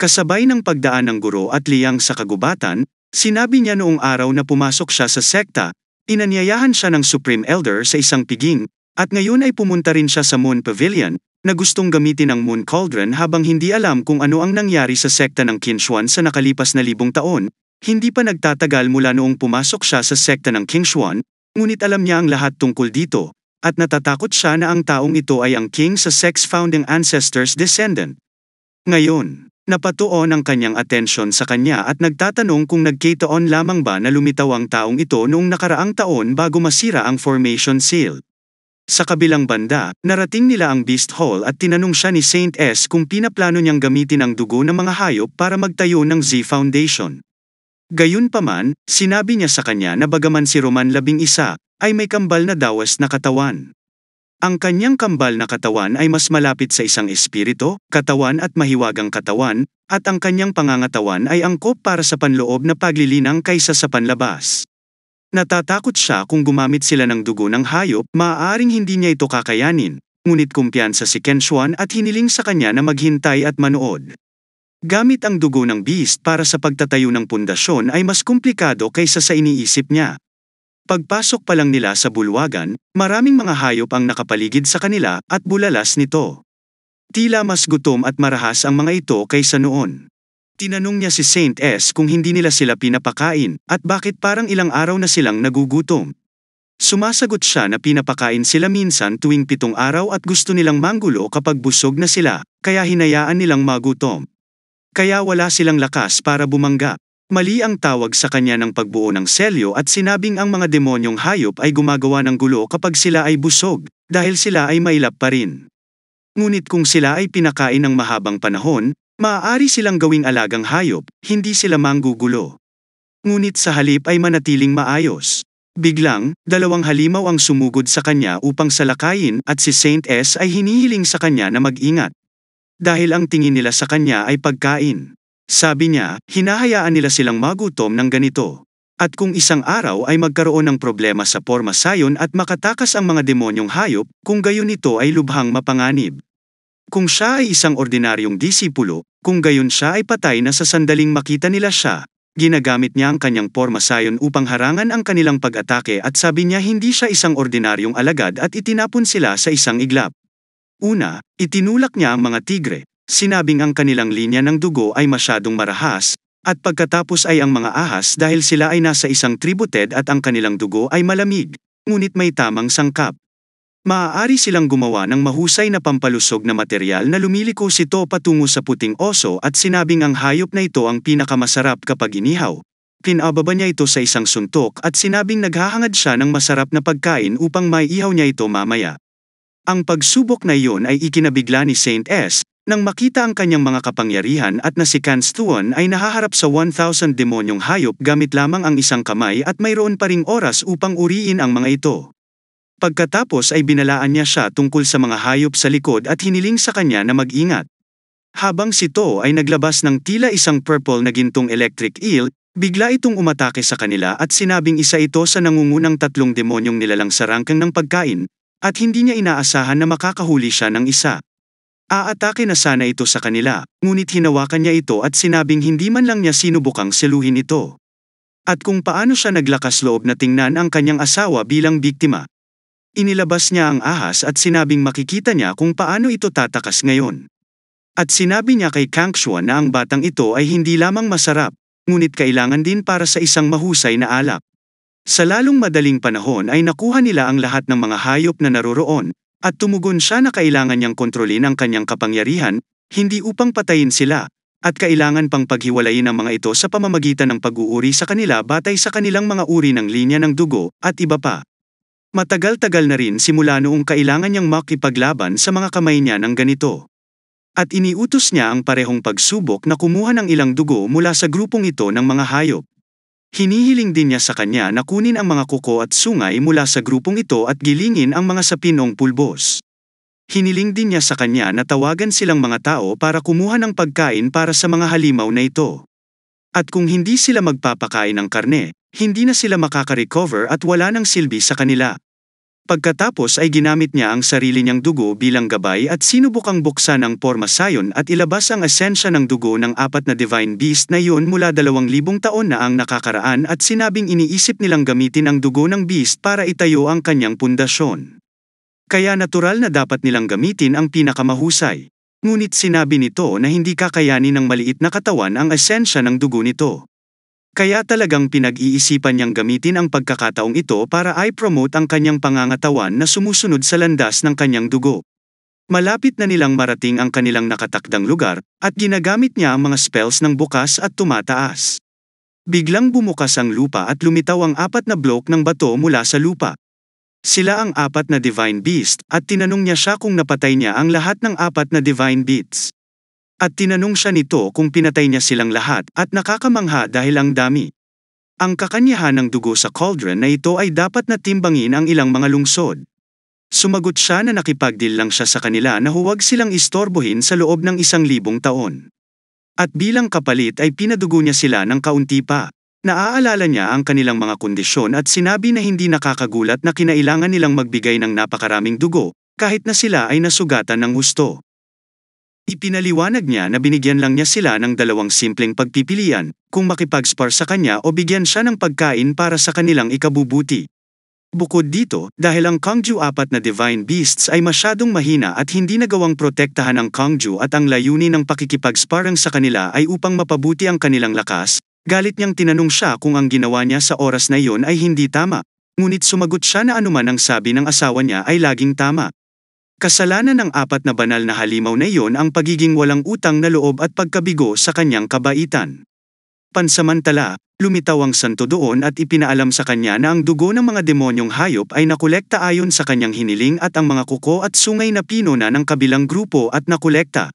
Kasabay ng pagdaan ng guro at liyang sa kagubatan, sinabi niya noong araw na pumasok siya sa sekta, inanyayahan siya ng Supreme Elder sa isang piging, at ngayon ay pumunta rin siya sa Moon Pavilion, na gustong gamitin ang Moon Cauldron habang hindi alam kung ano ang nangyari sa sekta ng Kinshuan sa nakalipas na libong taon, hindi pa nagtatagal mula noong pumasok siya sa sekta ng Kinshuan, ngunit alam niya ang lahat tungkol dito, at natatakot siya na ang taong ito ay ang king sa sex founding ancestors descendant. Ngayon, napatuon ang kanyang atensyon sa kanya at nagtatanong kung nagkataon lamang ba na lumitaw ang taong ito noong nakaraang taon bago masira ang formation seal. Sa kabilang banda, narating nila ang Beast Hall at tinanong siya ni Saint S kung pinaplano niyang gamitin ang dugo ng mga hayop para magtayo ng Z Foundation. Gayunpaman, sinabi niya sa kanya na bagaman si Roman labing isa, ay may kambal na dawas na katawan. Ang kanyang kambal na katawan ay mas malapit sa isang espirito, katawan at mahiwagang katawan, at ang kanyang pangangatawan ay angkop para sa panloob na paglilinang kaysa sa panlabas. Natatakot siya kung gumamit sila ng dugo ng hayop, maaaring hindi niya ito kakayanin, ngunit kumpiyansa si Kenshuan at hiniling sa kanya na maghintay at manood. Gamit ang dugo ng beast para sa pagtatayo ng pundasyon ay mas komplikado kaysa sa iniisip niya. Pagpasok pa lang nila sa bulwagan, maraming mga hayop ang nakapaligid sa kanila at bulalas nito. Tila mas gutom at marahas ang mga ito kaysa noon. Tinanong niya si Saint S kung hindi nila sila pinapakain at bakit parang ilang araw na silang nagugutom. Sumasagot siya na pinapakain sila minsan tuwing pitong araw at gusto nilang manggulo kapag busog na sila, kaya hinayaan nilang magutom. Kaya wala silang lakas para bumangga. Mali ang tawag sa kanya ng pagbuo ng selyo at sinabing ang mga demonyong hayop ay gumagawa ng gulo kapag sila ay busog, dahil sila ay mailap pa rin. Ngunit kung sila ay pinakain ng mahabang panahon, Maaari silang gawing alagang hayop, hindi sila manggugulo. Ngunit sa halip ay manatiling maayos. Biglang, dalawang halimaw ang sumugod sa kanya upang salakayin at si Saint S ay hinihiling sa kanya na mag-ingat. Dahil ang tingin nila sa kanya ay pagkain. Sabi niya, hinahayaan nila silang magutom ng ganito. At kung isang araw ay magkaroon ng problema sa porma sayon at makatakas ang mga demonyong hayop, kung gayon ito ay lubhang mapanganib. Kung siya ay isang ordinaryong disipulo, kung gayon siya ay patay na sa sandaling makita nila siya, ginagamit niya ang kanyang porma sayon upang harangan ang kanilang pag-atake at sabi niya hindi siya isang ordinaryong alagad at itinapon sila sa isang iglap. Una, itinulak niya ang mga tigre, sinabing ang kanilang linya ng dugo ay masyadong marahas, at pagkatapos ay ang mga ahas dahil sila ay nasa isang tributed at ang kanilang dugo ay malamig, ngunit may tamang sangkap. Maaari silang gumawa ng mahusay na pampalusog na material na lumiliko sito patungo sa puting oso at sinabing ang hayop na ito ang pinakamasarap kapag inihaw. Pinababa niya ito sa isang suntok at sinabing naghahangad siya ng masarap na pagkain upang maihaw niya ito mamaya. Ang pagsubok na iyon ay ikinabigla ni Saint S. Nang makita ang kanyang mga kapangyarihan at na si Canstuan ay nahaharap sa 1,000 demonyong hayop gamit lamang ang isang kamay at mayroon pa ring oras upang uriin ang mga ito. Pagkatapos ay binalaan niya siya tungkol sa mga hayop sa likod at hiniling sa kanya na mag-ingat. Habang si To ay naglabas ng tila isang purple na gintong electric eel, bigla itong umatake sa kanila at sinabing isa ito sa nangungunang tatlong demonyong nilalang sa rangkang ng pagkain, at hindi niya inaasahan na makakahuli siya ng isa. Aatake na sana ito sa kanila, ngunit hinawakan niya ito at sinabing hindi man lang niya sinubukang siluhin ito. At kung paano siya naglakas loob na tingnan ang kanyang asawa bilang biktima, Inilabas niya ang ahas at sinabing makikita niya kung paano ito tatakas ngayon. At sinabi niya kay Kangxuan na ang batang ito ay hindi lamang masarap, ngunit kailangan din para sa isang mahusay na alak. Sa lalong madaling panahon ay nakuha nila ang lahat ng mga hayop na naroroon, at tumugon siya na kailangan niyang kontrolin ang kanyang kapangyarihan, hindi upang patayin sila, at kailangan pang paghiwalayin ang mga ito sa pamamagitan ng pag-uuri sa kanila batay sa kanilang mga uri ng linya ng dugo, at iba pa. Matagal-tagal na rin simula noong kailangan niyang makipaglaban sa mga kamay niya ng ganito. At iniutos niya ang parehong pagsubok na kumuha ng ilang dugo mula sa grupong ito ng mga hayop. Hinihiling din niya sa kanya na kunin ang mga kuko at sungay mula sa grupong ito at gilingin ang mga sapinong pulbos. Hiniling din niya sa kanya na tawagan silang mga tao para kumuha ng pagkain para sa mga halimaw na ito. At kung hindi sila magpapakain ng karne, hindi na sila makaka-recover at wala nang silbi sa kanila. Pagkatapos ay ginamit niya ang sarili niyang dugo bilang gabay at sinubukang buksan ang pormasayon at ilabas ang esensya ng dugo ng apat na divine beast na iyon mula dalawang libong taon na ang nakakaraan at sinabing iniisip nilang gamitin ang dugo ng beast para itayo ang kanyang pundasyon. Kaya natural na dapat nilang gamitin ang pinakamahusay. Ngunit sinabi nito na hindi kakayanin ng maliit na katawan ang esensya ng dugo nito. Kaya talagang pinag-iisipan niyang gamitin ang pagkakataong ito para i-promote ang kanyang pangangatawan na sumusunod sa landas ng kanyang dugo. Malapit na nilang marating ang kanilang nakatakdang lugar, at ginagamit niya ang mga spells ng bukas at tumataas. Biglang bumukas ang lupa at lumitaw ang apat na blok ng bato mula sa lupa. Sila ang apat na divine beast, at tinanong niya siya kung napatay niya ang lahat ng apat na divine beasts. At tinanong siya nito kung pinatay niya silang lahat at nakakamangha dahil ang dami. Ang kakanyahan ng dugo sa cauldron na ito ay dapat na timbangin ang ilang mga lungsod. Sumagot siya na nakipagdil lang siya sa kanila na huwag silang istorbohin sa loob ng isang libong taon. At bilang kapalit ay pinadugo niya sila ng kaunti pa. Naaalala niya ang kanilang mga kondisyon at sinabi na hindi nakakagulat na kinailangan nilang magbigay ng napakaraming dugo, kahit na sila ay nasugatan ng husto. Ipinaliwanag niya na binigyan lang niya sila ng dalawang simpleng pagpipilian, kung makipagspar sa kanya o bigyan siya ng pagkain para sa kanilang ikabubuti. Bukod dito, dahil ang Kangju apat na Divine Beasts ay masyadong mahina at hindi nagawang protektahan ang Kangju at ang layunin ng pakikipagsparang sa kanila ay upang mapabuti ang kanilang lakas, galit niyang tinanong siya kung ang ginawa niya sa oras na iyon ay hindi tama. Ngunit sumagot siya na anuman ang sabi ng asawa niya ay laging tama. Kasalanan ng apat na banal na halimaw na iyon ang pagiging walang utang na loob at pagkabigo sa kanyang kabaitan. Pansamantala, lumitaw ang santo doon at ipinaalam sa kanya na ang dugo ng mga demonyong hayop ay nakolekta ayon sa kanyang hiniling at ang mga kuko at sungay na pino na ng kabilang grupo at nakolekta.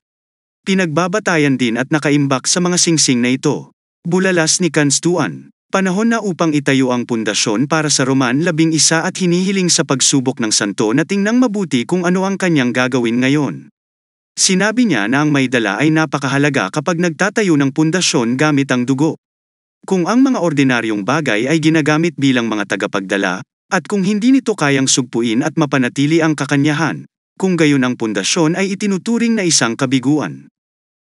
Pinagbabatayan din at nakaimbak sa mga singsing na ito. Bulalas ni Kanstuan Panahon na upang itayo ang pundasyon para sa Roman labing at hinihiling sa pagsubok ng santo na tingnang mabuti kung ano ang kanyang gagawin ngayon. Sinabi niya na ang may dala ay napakahalaga kapag nagtatayo ng pundasyon gamit ang dugo. Kung ang mga ordinaryong bagay ay ginagamit bilang mga tagapagdala, at kung hindi nito kayang sugpuin at mapanatili ang kakanyahan, kung gayon ang pundasyon ay itinuturing na isang kabiguan.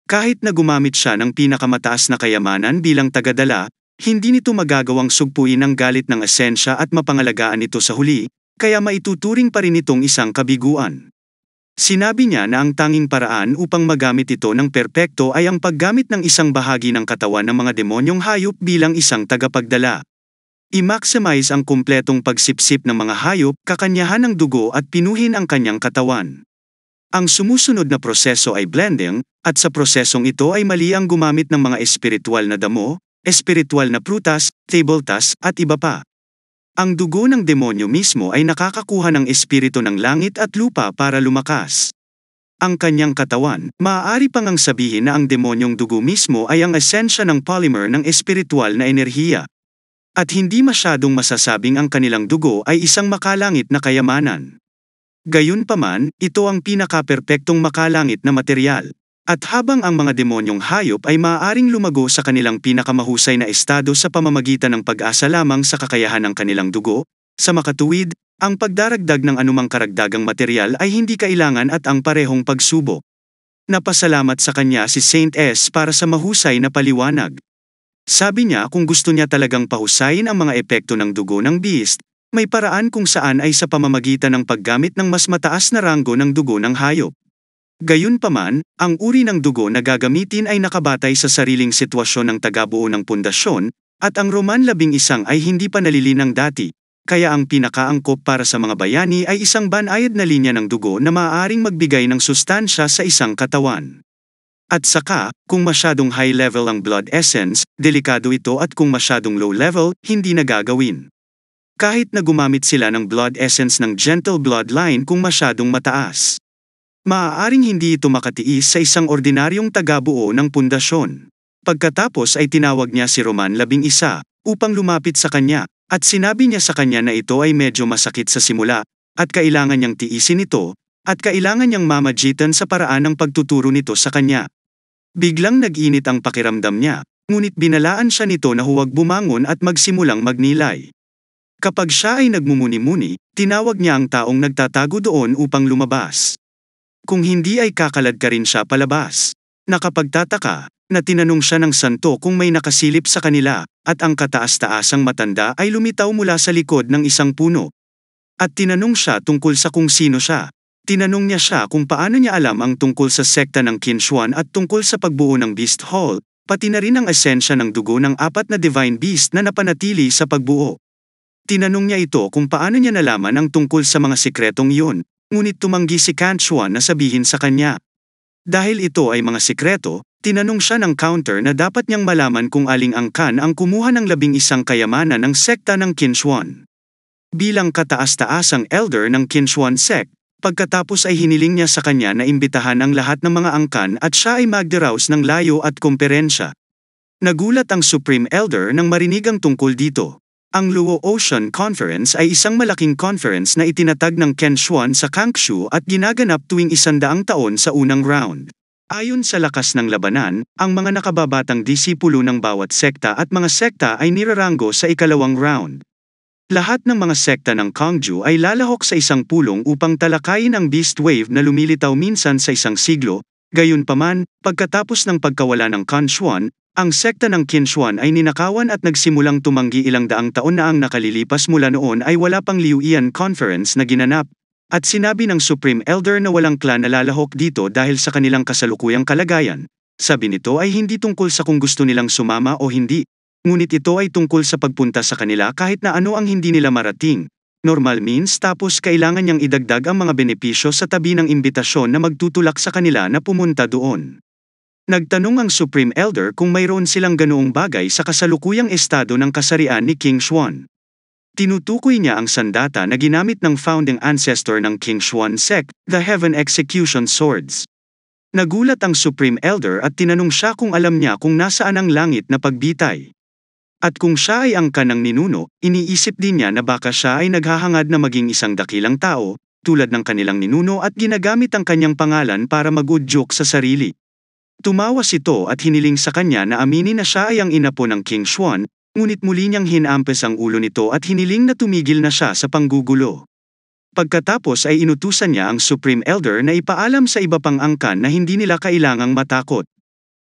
Kahit na gumamit siya ng pinakamataas na kayamanan bilang tagadala, hindi nito magagawang sugpuin ang galit ng esensya at mapangalagaan ito sa huli, kaya maituturing pa rin itong isang kabiguan. Sinabi niya na ang tanging paraan upang magamit ito ng perpekto ay ang paggamit ng isang bahagi ng katawan ng mga demonyong hayop bilang isang tagapagdala. I-maximize ang kumpletong pagsipsip ng mga hayop, kakanyahan ng dugo at pinuhin ang kanyang katawan. Ang sumusunod na proseso ay blending, at sa prosesong ito ay mali ang gumamit ng mga espiritual na damo, espiritual na prutas, tabletas, at iba pa. Ang dugo ng demonyo mismo ay nakakakuha ng espiritu ng langit at lupa para lumakas. Ang kanyang katawan, maaari pang ang sabihin na ang demonyong dugo mismo ay ang esensya ng polymer ng espiritual na enerhiya. At hindi masyadong masasabing ang kanilang dugo ay isang makalangit na kayamanan. Gayunpaman, ito ang pinakaperpektong makalangit na materyal. At habang ang mga demonyong hayop ay maaaring lumago sa kanilang pinakamahusay na estado sa pamamagitan ng pag-asa lamang sa kakayahan ng kanilang dugo, sa makatuwid, ang pagdaragdag ng anumang karagdagang material ay hindi kailangan at ang parehong pagsubok. Napasalamat sa kanya si Saint S para sa mahusay na paliwanag. Sabi niya kung gusto niya talagang pahusayin ang mga epekto ng dugo ng beast, may paraan kung saan ay sa pamamagitan ng paggamit ng mas mataas na ranggo ng dugo ng hayop. Gayunpaman, ang uri ng dugo na gagamitin ay nakabatay sa sariling sitwasyon ng tagabuo ng pundasyon, at ang Roman labing isang ay hindi pa nalilinang dati, kaya ang pinakaangkop para sa mga bayani ay isang banayad na linya ng dugo na maaaring magbigay ng sustansya sa isang katawan. At saka, kung masyadong high level ang blood essence, delikado ito at kung masyadong low level, hindi nagagawin. Kahit na gumamit sila ng blood essence ng gentle bloodline kung masyadong mataas. Maaaring hindi ito makatiis sa isang ordinaryong tagabuo ng pundasyon. Pagkatapos ay tinawag niya si Roman labing isa upang lumapit sa kanya at sinabi niya sa kanya na ito ay medyo masakit sa simula at kailangan niyang tiisin ito at kailangan niyang mamagitan sa paraan ng pagtuturo nito sa kanya. Biglang nag-init ang pakiramdam niya, ngunit binalaan siya nito na huwag bumangon at magsimulang magnilay. Kapag siya ay nagmumuni-muni, tinawag niya ang taong nagtatago doon upang lumabas kung hindi ay kakalad ka rin siya palabas. Nakapagtataka, na tinanong siya ng santo kung may nakasilip sa kanila, at ang kataas-taasang matanda ay lumitaw mula sa likod ng isang puno. At tinanong siya tungkol sa kung sino siya. Tinanong niya siya kung paano niya alam ang tungkol sa sekta ng Kinshuan at tungkol sa pagbuo ng Beast Hall, pati na rin ang esensya ng dugo ng apat na divine beast na napanatili sa pagbuo. Tinanong niya ito kung paano niya nalaman ang tungkol sa mga sikretong iyon, ngunit tumanggi si Kanchua na sabihin sa kanya. Dahil ito ay mga sikreto, tinanong siya ng counter na dapat niyang malaman kung aling angkan ang kumuha ng labing isang kayamanan ng sekta ng Kinshuan. Bilang kataas-taasang elder ng Kinshuan sect, pagkatapos ay hiniling niya sa kanya na imbitahan ang lahat ng mga angkan at siya ay magderaus ng layo at komperensya. Nagulat ang Supreme Elder nang marinig ang tungkol dito. Ang Luo Ocean Conference ay isang malaking conference na itinatag ng Ken Shuan sa Kangshu at ginaganap tuwing isandaang taon sa unang round. Ayon sa lakas ng labanan, ang mga nakababatang disipulo ng bawat sekta at mga sekta ay niraranggo sa ikalawang round. Lahat ng mga sekta ng Kongju ay lalahok sa isang pulong upang talakayin ang beast wave na lumilitaw minsan sa isang siglo, gayon paman, pagkatapos ng pagkawala ng Kanshuan, ang sekta ng Kinshuan ay ninakawan at nagsimulang tumanggi ilang daang taon na ang nakalilipas mula noon ay wala pang Liuian Conference na ginanap, at sinabi ng Supreme Elder na walang klan na lalahok dito dahil sa kanilang kasalukuyang kalagayan. Sabi nito ay hindi tungkol sa kung gusto nilang sumama o hindi, ngunit ito ay tungkol sa pagpunta sa kanila kahit na ano ang hindi nila marating. Normal means tapos kailangan niyang idagdag ang mga benepisyo sa tabi ng imbitasyon na magtutulak sa kanila na pumunta doon. Nagtanong ang Supreme Elder kung mayroon silang ganoong bagay sa kasalukuyang estado ng kasarian ni King Xuan. Tinutukoy niya ang sandata na ginamit ng founding ancestor ng King Xuan sect, the Heaven Execution Swords. Nagulat ang Supreme Elder at tinanong siya kung alam niya kung nasaan ang langit na pagbitay. At kung siya ay angka ng ninuno, iniisip din niya na baka siya ay naghahangad na maging isang dakilang tao, tulad ng kanilang ninuno at ginagamit ang kanyang pangalan para mag sa sarili. Tumawas ito at hiniling sa kanya na aminin na siya ay ang ina po ng King Xuan, ngunit muli niyang hinampes ang ulo nito at hiniling na tumigil na siya sa panggugulo. Pagkatapos ay inutusan niya ang Supreme Elder na ipaalam sa iba pang angkan na hindi nila kailangang matakot.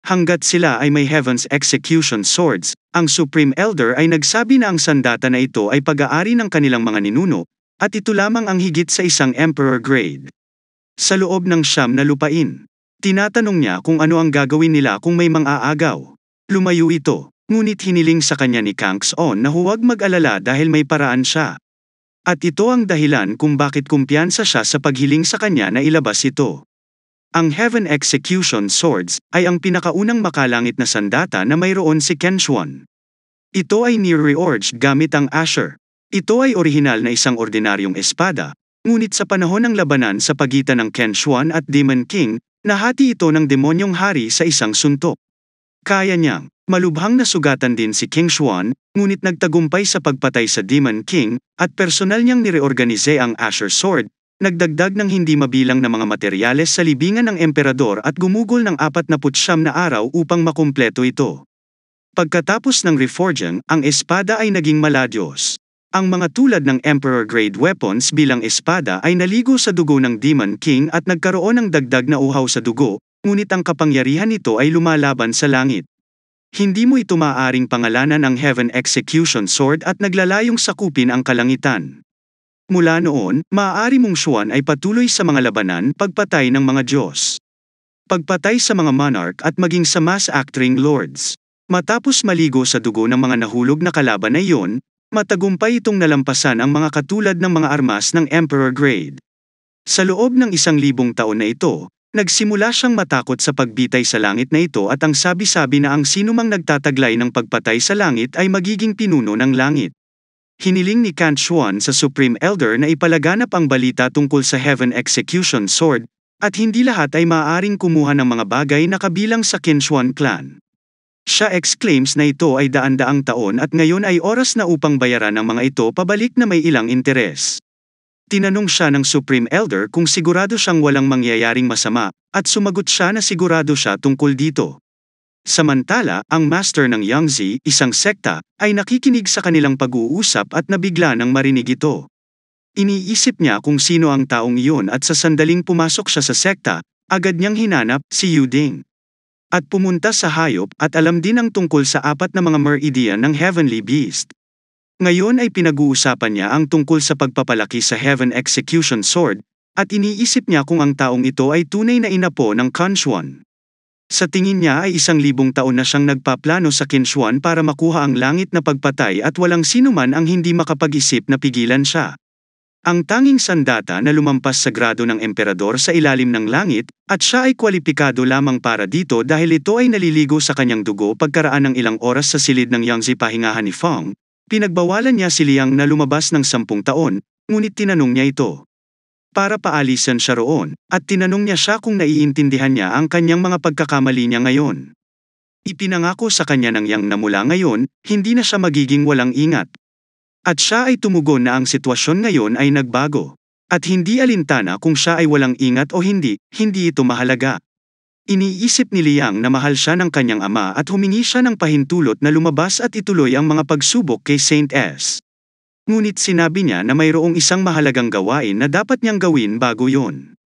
Hanggat sila ay may Heaven's Execution Swords, ang Supreme Elder ay nagsabi na ang sandata na ito ay pag-aari ng kanilang mga ninuno, at ito lamang ang higit sa isang Emperor grade. Sa loob ng siyam na lupain, Tinatanong niya kung ano ang gagawin nila kung may mga aagaw. Lumayo ito, ngunit hiniling sa kanya ni Kang On na huwag mag-alala dahil may paraan siya. At ito ang dahilan kung bakit kumpiyansa siya sa paghiling sa kanya na ilabas ito. Ang Heaven Execution Swords ay ang pinakaunang makalangit na sandata na mayroon si Kenshuan. Ito ay ni-reorged gamit ang Asher. Ito ay orihinal na isang ordinaryong espada, ngunit sa panahon ng labanan sa pagitan ng Kenshuan at Demon King, Nahati ito ng demonyong hari sa isang suntok. Kaya niyang, malubhang nasugatan din si King Xuan, ngunit nagtagumpay sa pagpatay sa Demon King, at personal niyang nireorganize ang Asher Sword, nagdagdag ng hindi mabilang na mga materyales sa libingan ng emperador at gumugol ng 49 na araw upang makumpleto ito. Pagkatapos ng reforging, ang espada ay naging maladyos. Ang mga tulad ng Emperor-grade weapons bilang espada ay naligo sa dugo ng Demon King at nagkaroon ng dagdag na uhaw sa dugo, ngunit ang kapangyarihan nito ay lumalaban sa langit. Hindi mo ito maaaring pangalanan ang Heaven Execution Sword at naglalayong sakupin ang kalangitan. Mula noon, maaari mong Xuan ay patuloy sa mga labanan pagpatay ng mga Diyos. Pagpatay sa mga monarch at maging sa mass acting lords. Matapos maligo sa dugo ng mga nahulog na kalaban na iyon, Matagumpay itong nalampasan ang mga katulad ng mga armas ng Emperor Grade. Sa loob ng isang libong taon na ito, nagsimula siyang matakot sa pagbitay sa langit na ito at ang sabi-sabi na ang sinumang nagtataglay ng pagpatay sa langit ay magiging pinuno ng langit. Hiniling ni Kant Xuan sa Supreme Elder na ipalaganap ang balita tungkol sa Heaven Execution Sword, at hindi lahat ay maaaring kumuha ng mga bagay na kabilang sa Kinshuan clan. Siya exclaims na ito ay daan-daang taon at ngayon ay oras na upang bayaran ang mga ito pabalik na may ilang interes. Tinanong siya ng Supreme Elder kung sigurado siyang walang mangyayaring masama, at sumagot siya na sigurado siya tungkol dito. Samantala, ang master ng Yangzi, isang sekta, ay nakikinig sa kanilang pag-uusap at nabigla nang marinig ito. Iniisip niya kung sino ang taong iyon at sa sandaling pumasok siya sa sekta, agad niyang hinanap si Yu Ding. At pumunta sa hayop at alam din ang tungkol sa apat na mga meridian ng heavenly beast. Ngayon ay pinag-uusapan niya ang tungkol sa pagpapalaki sa Heaven Execution Sword, at iniisip niya kung ang taong ito ay tunay na inapo ng Kanshuan. Sa tingin niya ay isang libong taon na siyang nagpaplano sa Kinshuan para makuha ang langit na pagpatay at walang sinuman ang hindi makapag-isip na pigilan siya. Ang tanging sandata na lumampas sa grado ng emperador sa ilalim ng langit, at siya ay kwalipikado lamang para dito dahil ito ay naliligo sa kanyang dugo pagkaraan ng ilang oras sa silid ng Yangtze pahingahan ni Fong, pinagbawalan niya si Liang na lumabas ng sampung taon, ngunit tinanong niya ito. Para paalisan siya roon, at tinanong niya siya kung naiintindihan niya ang kanyang mga pagkakamali niya ngayon. Ipinangako sa kanya ng Yang na mula ngayon, hindi na siya magiging walang ingat, at siya ay tumugon na ang sitwasyon ngayon ay nagbago. At hindi alintana kung siya ay walang ingat o hindi, hindi ito mahalaga. Iniisip ni Liang na mahal siya ng kanyang ama at humingi siya ng pahintulot na lumabas at ituloy ang mga pagsubok kay Saint S. Ngunit sinabi niya na mayroong isang mahalagang gawain na dapat niyang gawin bago yon.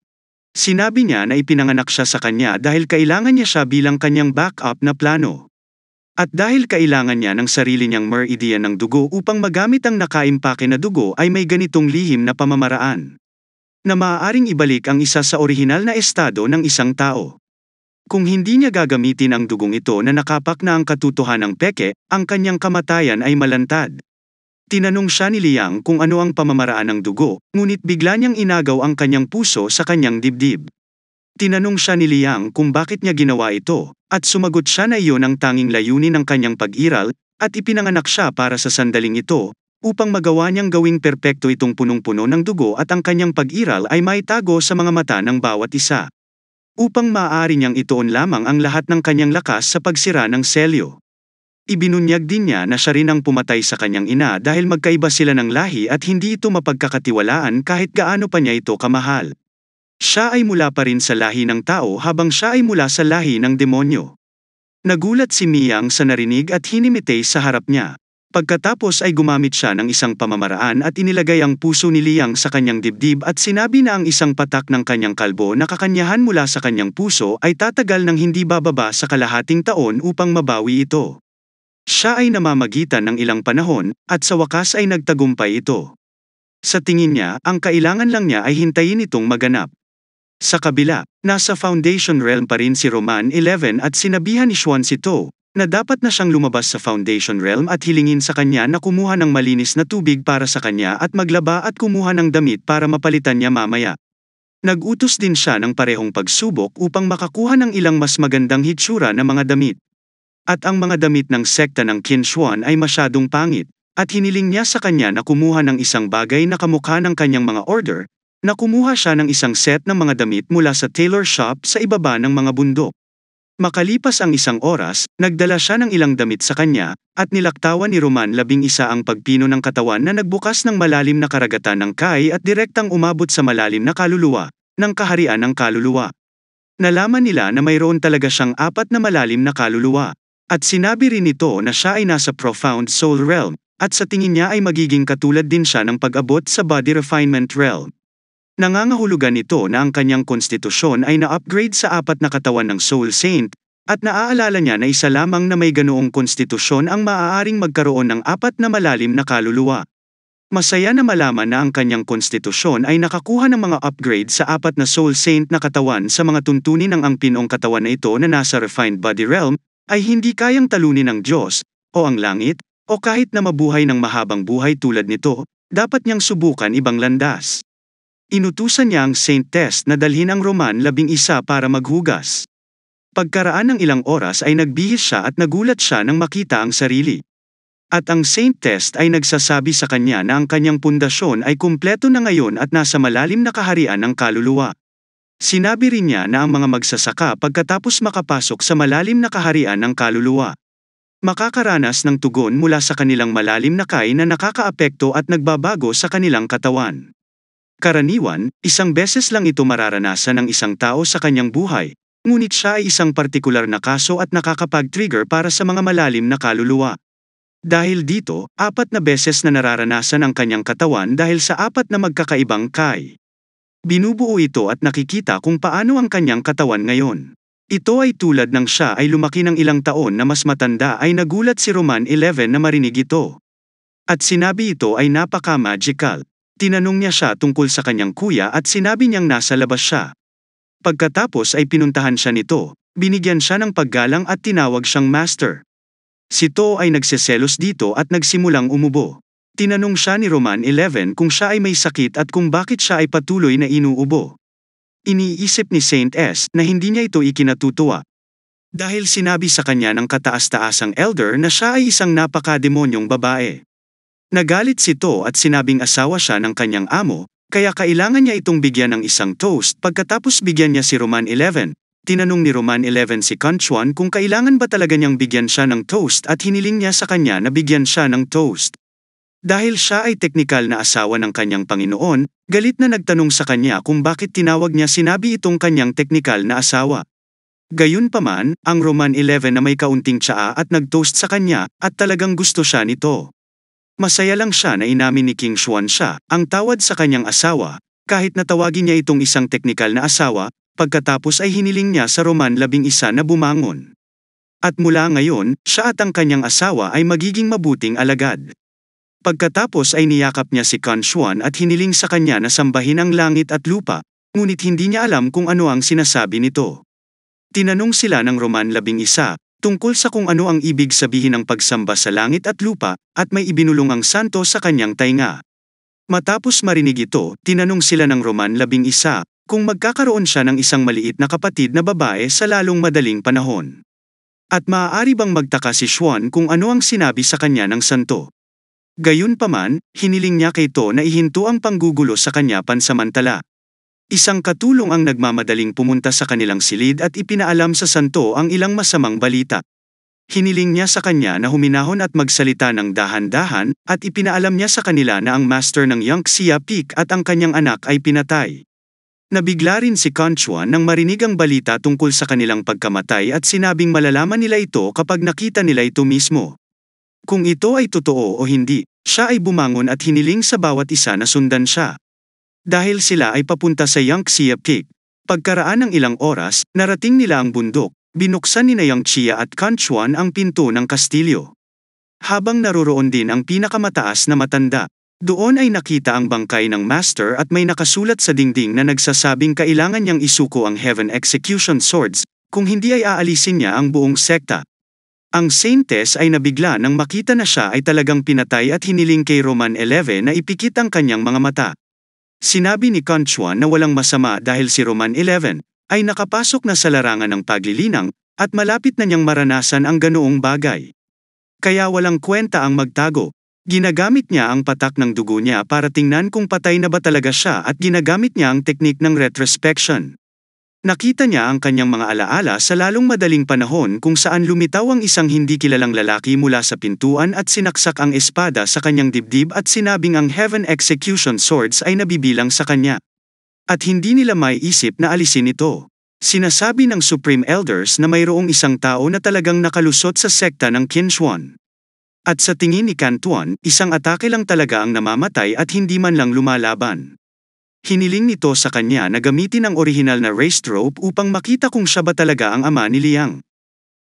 Sinabi niya na ipinanganak siya sa kanya dahil kailangan niya siya bilang kanyang backup na plano. At dahil kailangan niya ng sarili niyang meridian ng dugo upang magamit ang nakaimpake na dugo ay may ganitong lihim na pamamaraan. Na maaaring ibalik ang isa sa orihinal na estado ng isang tao. Kung hindi niya gagamitin ang dugong ito na nakapak na ang katutuhan ng peke, ang kanyang kamatayan ay malantad. Tinanong siya ni Liang kung ano ang pamamaraan ng dugo, ngunit bigla niyang inagaw ang kanyang puso sa kanyang dibdib. Tinanong siya ni Liang kung bakit niya ginawa ito, at sumagot siya na iyon ang tanging layunin ng kanyang pag-iral, at ipinanganak siya para sa sandaling ito, upang magawa niyang gawing perpekto itong punong-puno ng dugo at ang kanyang pag-iral ay maitago sa mga mata ng bawat isa. Upang maaari niyang itoon lamang ang lahat ng kanyang lakas sa pagsira ng selyo. Ibinunyag din niya na siya rin ang pumatay sa kanyang ina dahil magkaiba sila ng lahi at hindi ito mapagkakatiwalaan kahit gaano pa niya ito kamahal. Siya ay mula pa rin sa lahi ng tao habang siya ay mula sa lahi ng demonyo. Nagulat si Miyang sa narinig at hinimite sa harap niya. Pagkatapos ay gumamit siya ng isang pamamaraan at inilagay ang puso ni Liang sa kanyang dibdib at sinabi na ang isang patak ng kanyang kalbo na kakanyahan mula sa kanyang puso ay tatagal ng hindi bababa sa kalahating taon upang mabawi ito. Siya ay namamagitan ng ilang panahon, at sa wakas ay nagtagumpay ito. Sa tingin niya, ang kailangan lang niya ay hintayin itong maganap. Sa kabila, nasa Foundation realm pa rin si Roman 11 at sinabihan ni Xuan si To, na dapat na siyang lumabas sa Foundation realm at hilingin sa kanya na kumuha ng malinis na tubig para sa kanya at maglaba at kumuha ng damit para mapalitan niya mamaya. Nagutos din siya ng parehong pagsubok upang makakuha ng ilang mas magandang hitsura na mga damit. At ang mga damit ng sekta ng Kinshuan ay masyadong pangit, at hiniling niya sa kanya na kumuha ng isang bagay na kamukha ng kanyang mga order, na kumuha siya ng isang set ng mga damit mula sa tailor shop sa ibaba ng mga bundok. Makalipas ang isang oras, nagdala siya ng ilang damit sa kanya, at nilaktawan ni Roman labing isa ang pagpino ng katawan na nagbukas ng malalim na karagatan ng Kai at direktang umabot sa malalim na kaluluwa, ng kaharian ng kaluluwa. Nalaman nila na mayroon talaga siyang apat na malalim na kaluluwa. At sinabi rin nito na siya ay nasa profound soul realm, at sa tingin niya ay magiging katulad din siya ng pag-abot sa body refinement realm. Nangangahulugan ito na ang kanyang konstitusyon ay na-upgrade sa apat na katawan ng soul saint, at naaalala niya na isa lamang na may ganoong konstitusyon ang maaaring magkaroon ng apat na malalim na kaluluwa. Masaya na malaman na ang kanyang konstitusyon ay nakakuha ng mga upgrade sa apat na soul saint na katawan sa mga tuntunin ng ang pinong katawan na ito na nasa refined body realm, ay hindi kayang talunin ng Diyos, o ang langit, o kahit na mabuhay ng mahabang buhay tulad nito, dapat niyang subukan ibang landas. Inutusan niya ang Saint Test na dalhin ang Roman labing isa para maghugas. Pagkaraan ng ilang oras ay nagbihis siya at nagulat siya nang makita ang sarili. At ang Saint Test ay nagsasabi sa kanya na ang kanyang pundasyon ay kumpleto na ngayon at nasa malalim na kaharian ng kaluluwa. Sinabi rin niya na ang mga magsasaka pagkatapos makapasok sa malalim na kaharian ng kaluluwa. Makakaranas ng tugon mula sa kanilang malalim na kain na nakakaapekto at nagbabago sa kanilang katawan. Karaniwan, isang beses lang ito mararanasan ng isang tao sa kanyang buhay, ngunit siya ay isang partikular na kaso at nakakapag-trigger para sa mga malalim na kaluluwa. Dahil dito, apat na beses na nararanasan ang kanyang katawan dahil sa apat na magkakaibang kai. Binubuo ito at nakikita kung paano ang kanyang katawan ngayon. Ito ay tulad ng siya ay lumaki ng ilang taon na mas matanda ay nagulat si Roman 11 na marinig ito. At sinabi ito ay napaka-magical. Tinanong niya siya tungkol sa kanyang kuya at sinabi niyang nasa labas siya. Pagkatapos ay pinuntahan siya nito, binigyan siya ng paggalang at tinawag siyang master. Si To ay nagseselos dito at nagsimulang umubo. Tinanong siya ni Roman 11 kung siya ay may sakit at kung bakit siya ay patuloy na inuubo. Iniisip ni Saint S na hindi niya ito ikinatutuwa. Dahil sinabi sa kanya ng kataas-taasang elder na siya ay isang napakademonyong babae. Nagalit si To at sinabing asawa siya ng kanyang amo, kaya kailangan niya itong bigyan ng isang toast pagkatapos bigyan niya si Roman 11. Tinanong ni Roman 11 si Kanchuan kung kailangan ba talaga niyang bigyan siya ng toast at hiniling niya sa kanya na bigyan siya ng toast. Dahil siya ay teknikal na asawa ng kanyang Panginoon, galit na nagtanong sa kanya kung bakit tinawag niya sinabi itong kanyang teknikal na asawa. Gayunpaman, ang Roman 11 na may kaunting tsaa at nagtoast sa kanya at talagang gusto siya nito. Masaya lang siya na inamin ni King Xuan siya, ang tawad sa kanyang asawa, kahit natawagin niya itong isang teknikal na asawa, pagkatapos ay hiniling niya sa Roman labing isa na bumangon. At mula ngayon, siya at ang kanyang asawa ay magiging mabuting alagad. Pagkatapos ay niyakap niya si Kan Xuan at hiniling sa kanya na sambahin ang langit at lupa, ngunit hindi niya alam kung ano ang sinasabi nito. Tinanong sila ng Roman labing isa, tungkol sa kung ano ang ibig sabihin ng pagsamba sa langit at lupa, at may ibinulong ang santo sa kanyang tainga. Matapos marinig ito, tinanong sila ng Roman labing isa, kung magkakaroon siya ng isang maliit na kapatid na babae sa lalong madaling panahon. At maaari bang magtaka si Juan kung ano ang sinabi sa kanya ng santo. Gayunpaman, hiniling niya kay To na ihinto ang panggugulo sa kanya pansamantala. Isang katulong ang nagmamadaling pumunta sa kanilang silid at ipinaalam sa santo ang ilang masamang balita. Hiniling niya sa kanya na huminahon at magsalita ng dahan-dahan, at ipinaalam niya sa kanila na ang master ng Yangxia Peak at ang kanyang anak ay pinatay. Nabigla rin si Kanchuan nang marinig ang balita tungkol sa kanilang pagkamatay at sinabing malalaman nila ito kapag nakita nila ito mismo. Kung ito ay totoo o hindi, siya ay bumangon at hiniling sa bawat isa na sundan siya dahil sila ay papunta sa Yangtze Peak. Pagkaraan ng ilang oras, narating nila ang bundok, binuksan ni Chia at Kanchuan ang pinto ng kastilyo. Habang naroroon din ang pinakamataas na matanda, doon ay nakita ang bangkay ng master at may nakasulat sa dingding na nagsasabing kailangan niyang isuko ang Heaven Execution Swords, kung hindi ay aalisin niya ang buong sekta. Ang Saintess ay nabigla nang makita na siya ay talagang pinatay at hiniling kay Roman 11 na ipikit ang kanyang mga mata. Sinabi ni Kanchua na walang masama dahil si Roman 11 ay nakapasok na sa larangan ng paglilinang at malapit na niyang maranasan ang ganoong bagay. Kaya walang kwenta ang magtago, ginagamit niya ang patak ng dugo niya para tingnan kung patay na ba talaga siya at ginagamit niya ang teknik ng retrospection. Nakita niya ang kanyang mga alaala sa lalong madaling panahon kung saan lumitaw ang isang hindi kilalang lalaki mula sa pintuan at sinaksak ang espada sa kanyang dibdib at sinabing ang Heaven Execution Swords ay nabibilang sa kanya. At hindi nila may isip na alisin ito. Sinasabi ng Supreme Elders na mayroong isang tao na talagang nakalusot sa sekta ng Kinshuan. At sa tingin ni Kantuan, isang atake lang talaga ang namamatay at hindi man lang lumalaban. Hiniling nito sa kanya na gamitin ang orihinal na raised rope upang makita kung siya ba talaga ang ama ni Liang.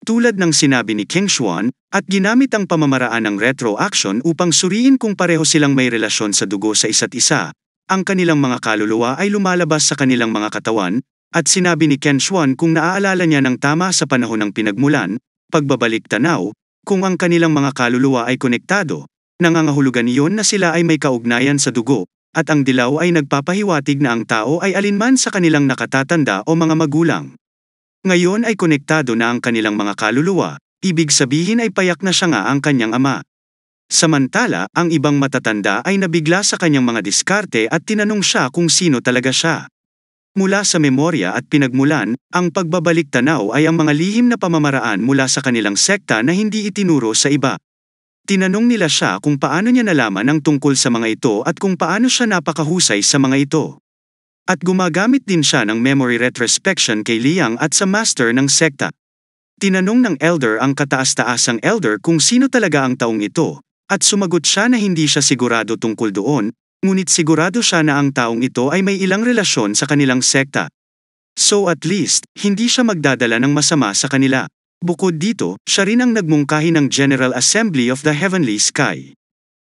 Tulad ng sinabi ni King Xuan, at ginamit ang pamamaraan ng retro action upang suriin kung pareho silang may relasyon sa dugo sa isa't isa, ang kanilang mga kaluluwa ay lumalabas sa kanilang mga katawan, at sinabi ni Ken Xuan kung naaalala niya ng tama sa panahon ng pinagmulan, pagbabalik tanaw, kung ang kanilang mga kaluluwa ay konektado, nangangahulugan iyon na sila ay may kaugnayan sa dugo, at ang dilaw ay nagpapahiwatig na ang tao ay alinman sa kanilang nakatatanda o mga magulang. Ngayon ay konektado na ang kanilang mga kaluluwa, ibig sabihin ay payak na siya nga ang kanyang ama. Samantala, ang ibang matatanda ay nabigla sa kanyang mga diskarte at tinanong siya kung sino talaga siya. Mula sa memorya at pinagmulan, ang pagbabalik tanaw ay ang mga lihim na pamamaraan mula sa kanilang sekta na hindi itinuro sa iba. Tinanong nila siya kung paano niya nalaman ang tungkol sa mga ito at kung paano siya napakahusay sa mga ito. At gumagamit din siya ng memory retrospection kay Liang at sa master ng sekta. Tinanong ng elder ang kataas-taasang elder kung sino talaga ang taong ito, at sumagot siya na hindi siya sigurado tungkol doon, ngunit sigurado siya na ang taong ito ay may ilang relasyon sa kanilang sekta. So at least, hindi siya magdadala ng masama sa kanila. Bukod dito, siya rin ang nagmungkahi ng General Assembly of the Heavenly Sky.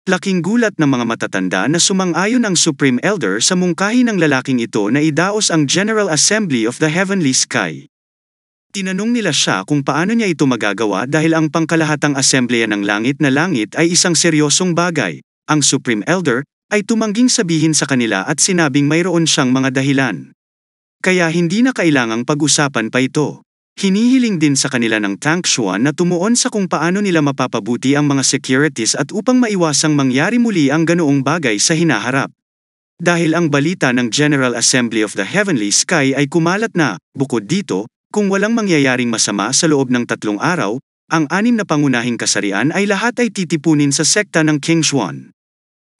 Laking gulat ng mga matatanda na sumang-ayon ang Supreme Elder sa mungkahi ng lalaking ito na idaos ang General Assembly of the Heavenly Sky. Tinanong nila siya kung paano niya ito magagawa dahil ang pangkalahatang asembleya ng langit na langit ay isang seryosong bagay. Ang Supreme Elder ay tumangging sabihin sa kanila at sinabing mayroon siyang mga dahilan. Kaya hindi na kailangang pag-usapan pa ito. Hinihiling din sa kanila ng Tang Xuan na tumuon sa kung paano nila mapapabuti ang mga securities at upang maiwasang mangyari muli ang ganoong bagay sa hinaharap. Dahil ang balita ng General Assembly of the Heavenly Sky ay kumalat na, bukod dito, kung walang mangyayaring masama sa loob ng tatlong araw, ang anim na pangunahing kasarian ay lahat ay titipunin sa sekta ng King Xuan.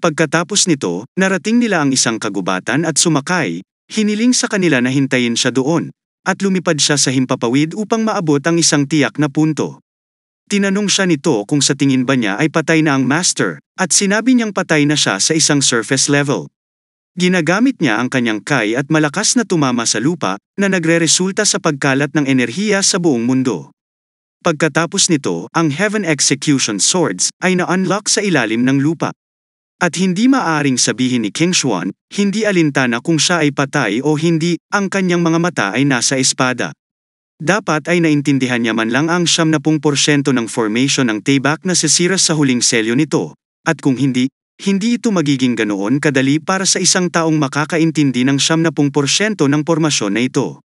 Pagkatapos nito, narating nila ang isang kagubatan at sumakay, hiniling sa kanila na hintayin siya doon, at lumipad siya sa himpapawid upang maabot ang isang tiyak na punto. Tinanong siya nito kung sa tingin ba niya ay patay na ang master, at sinabi niyang patay na siya sa isang surface level. Ginagamit niya ang kanyang kai at malakas na tumama sa lupa na nagreresulta sa pagkalat ng enerhiya sa buong mundo. Pagkatapos nito, ang Heaven Execution Swords ay na-unlock sa ilalim ng lupa. At hindi maaring sabihin ni King Xuan, hindi alintana kung siya ay patay o hindi, ang kanyang mga mata ay nasa espada. Dapat ay naintindihan niya man lang ang na porsyento ng formation ng Tayback na sisira sa huling selyo nito, at kung hindi, hindi ito magiging ganoon kadali para sa isang taong makakaintindi ng na porsyento ng pormasyon na ito.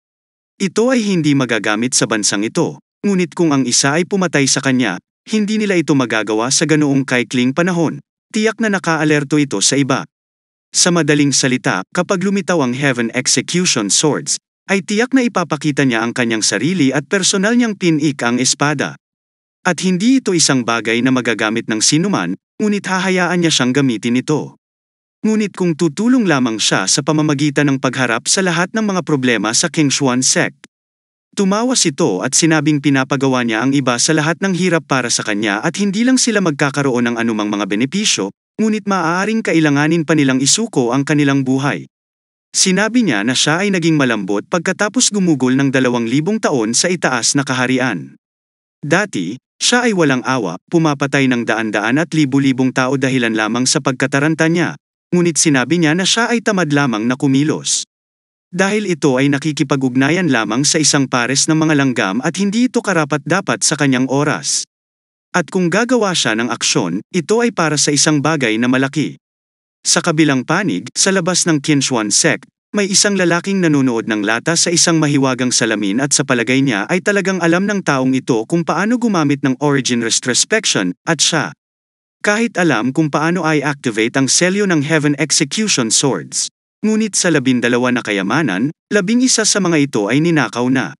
Ito ay hindi magagamit sa bansang ito, ngunit kung ang isa ay pumatay sa kanya, hindi nila ito magagawa sa ganoong kaikling panahon. Tiyak na nakaalerto ito sa iba. Sa madaling salita, kapag lumitaw ang Heaven Execution Swords, ay tiyak na ipapakita niya ang kanyang sarili at personal niyang pinik ang espada. At hindi ito isang bagay na magagamit ng sinuman, ngunit hahayaan niya siyang gamitin ito. Ngunit kung tutulong lamang siya sa pamamagitan ng pagharap sa lahat ng mga problema sa King Xuan sect, Tumawas ito at sinabing pinapagawa niya ang iba sa lahat ng hirap para sa kanya at hindi lang sila magkakaroon ng anumang mga benepisyo, ngunit maaaring kailanganin pa nilang isuko ang kanilang buhay. Sinabi niya na siya ay naging malambot pagkatapos gumugol ng dalawang libong taon sa itaas na kaharian. Dati, siya ay walang awa, pumapatay ng daan-daan at libu-libong tao dahilan lamang sa pagkataranta niya, ngunit sinabi niya na siya ay tamad lamang na kumilos. Dahil ito ay nakikipag-ugnayan lamang sa isang pares ng mga langgam at hindi ito karapat-dapat sa kanyang oras. At kung gagawa siya ng aksyon, ito ay para sa isang bagay na malaki. Sa kabilang panig, sa labas ng Kinshuan sect, may isang lalaking nanonood ng lata sa isang mahiwagang salamin at sa palagay niya ay talagang alam ng taong ito kung paano gumamit ng origin retrospection, at siya. Kahit alam kung paano ay activate ang selyo ng Heaven Execution Swords. Ngunit sa labindalawa na kayamanan, labing isa sa mga ito ay ninakaw na.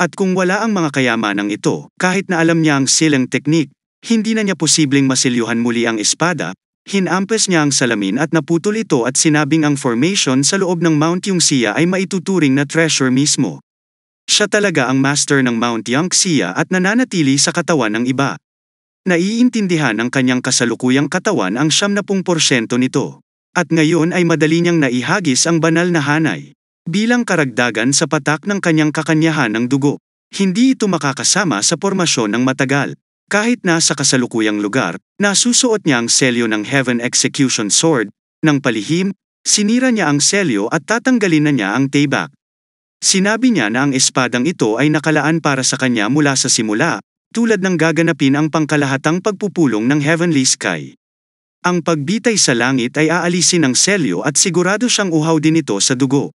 At kung wala ang mga kayamanang ito, kahit na alam niya ang silang teknik, hindi na niya posibleng masilyuhan muli ang espada, Hinampes niya ang salamin at naputol ito at sinabing ang formation sa loob ng Mount Yongsiya ay maituturing na treasure mismo. Siya talaga ang master ng Mount Yongsiya at nananatili sa katawan ng iba. Naiintindihan ng kanyang kasalukuyang katawan ang 70% nito. At ngayon ay madali niyang naihagis ang banal na hanay. Bilang karagdagan sa patak ng kanyang kakanyahan ng dugo, hindi ito makakasama sa formasyon ng matagal. Kahit nasa kasalukuyang lugar, nasusuot niya ang selyo ng Heaven Execution Sword, ng palihim, sinira niya ang selyo at tatanggalin na niya ang tebak. Sinabi niya na ang espadang ito ay nakalaan para sa kanya mula sa simula, tulad ng gaganapin ang pangkalahatang pagpupulong ng Heavenly Sky. Ang pagbitay sa langit ay aalisin ng selyo at sigurado siyang uhaw din ito sa dugo.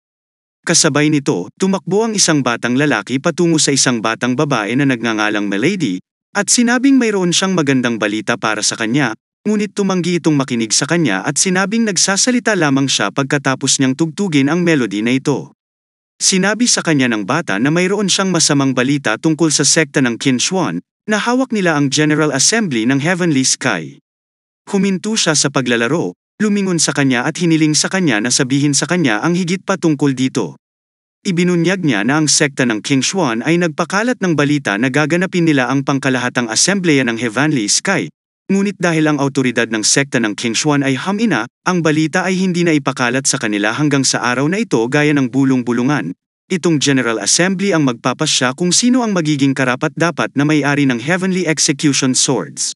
Kasabay nito, tumakbo ang isang batang lalaki patungo sa isang batang babae na nagngangalang Milady, at sinabing mayroon siyang magandang balita para sa kanya, ngunit tumanggi itong makinig sa kanya at sinabing nagsasalita lamang siya pagkatapos niyang tugtugin ang melody na ito. Sinabi sa kanya ng bata na mayroon siyang masamang balita tungkol sa sekta ng Kinshuan, na hawak nila ang General Assembly ng Heavenly Sky. Huminto siya sa paglalaro, lumingon sa kanya at hiniling sa kanya na sabihin sa kanya ang higit pa tungkol dito. Ibinunyag niya na ang sekta ng King Xuan ay nagpakalat ng balita na gaganapin nila ang pangkalahatang asembleya ng Heavenly Sky, Ngunit dahil ang autoridad ng sekta ng King Xuan ay hamina, ang balita ay hindi na ipakalat sa kanila hanggang sa araw na ito gaya ng bulong-bulungan. Itong General Assembly ang magpapasya kung sino ang magiging karapat-dapat na may-ari ng Heavenly Execution Swords.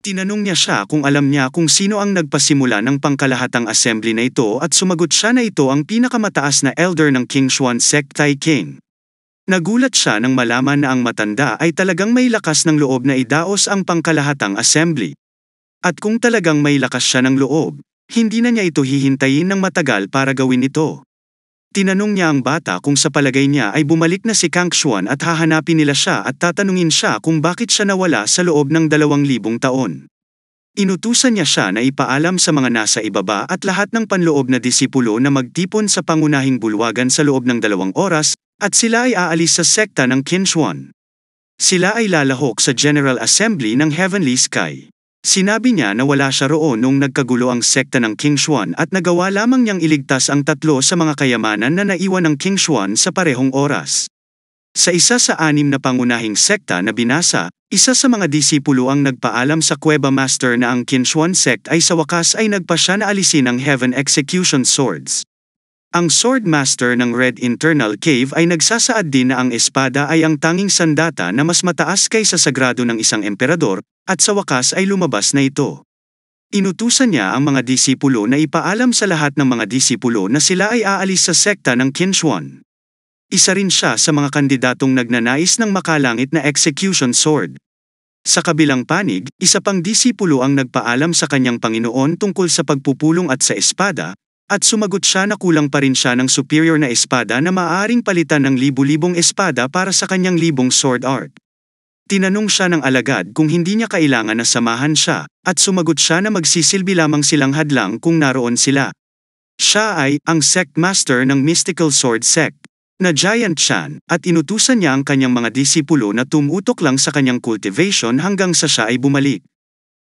Tinanong niya siya kung alam niya kung sino ang nagpasimula ng pangkalahatang assembly na ito at sumagot siya na ito ang pinakamataas na elder ng King Xuan Sect Tai King. Nagulat siya nang malaman na ang matanda ay talagang may lakas ng loob na idaos ang pangkalahatang assembly. At kung talagang may lakas siya ng loob, hindi na niya ito hihintayin ng matagal para gawin ito. Tinanong niya ang bata kung sa palagay niya ay bumalik na si Kang Xuan at hahanapin nila siya at tatanungin siya kung bakit siya nawala sa loob ng dalawang libong taon. Inutusan niya siya na ipaalam sa mga nasa ibaba at lahat ng panloob na disipulo na magtipon sa pangunahing bulwagan sa loob ng dalawang oras, at sila ay aalis sa sekta ng Kinshuan. Sila ay lalahok sa General Assembly ng Heavenly Sky. Sinabi niya na wala siya roon nung nagkagulo ang sekta ng King Xuan at nagawa lamang niyang iligtas ang tatlo sa mga kayamanan na naiwan ng King Xuan sa parehong oras. Sa isa sa anim na pangunahing sekta na binasa, isa sa mga disipulo ang nagpaalam sa Cueva Master na ang King Xuan sect ay sa wakas ay nagpa siya na alisin ang Heaven Execution Swords. Ang Swordmaster ng Red Internal Cave ay nagsasaad din na ang espada ay ang tanging sandata na mas mataas kaysa sagrado ng isang emperador, at sa wakas ay lumabas na ito. Inutusan niya ang mga disipulo na ipaalam sa lahat ng mga disipulo na sila ay aalis sa sekta ng Kinshuan. Isa rin siya sa mga kandidatong nagnanais ng makalangit na execution sword. Sa kabilang panig, isa pang disipulo ang nagpaalam sa kanyang Panginoon tungkol sa pagpupulong at sa espada, at sumagot siya na kulang pa rin siya ng superior na espada na maaaring palitan ng libu-libong espada para sa kanyang libong sword art. Tinanong siya ng alagad kung hindi niya kailangan na samahan siya, at sumagot siya na magsisilbi lamang silang hadlang kung naroon sila. Siya ay, ang sect master ng Mystical Sword Sect, na giant Chan, at inutusan niya ang kanyang mga disipulo na tumutok lang sa kanyang cultivation hanggang sa siya ay bumalik.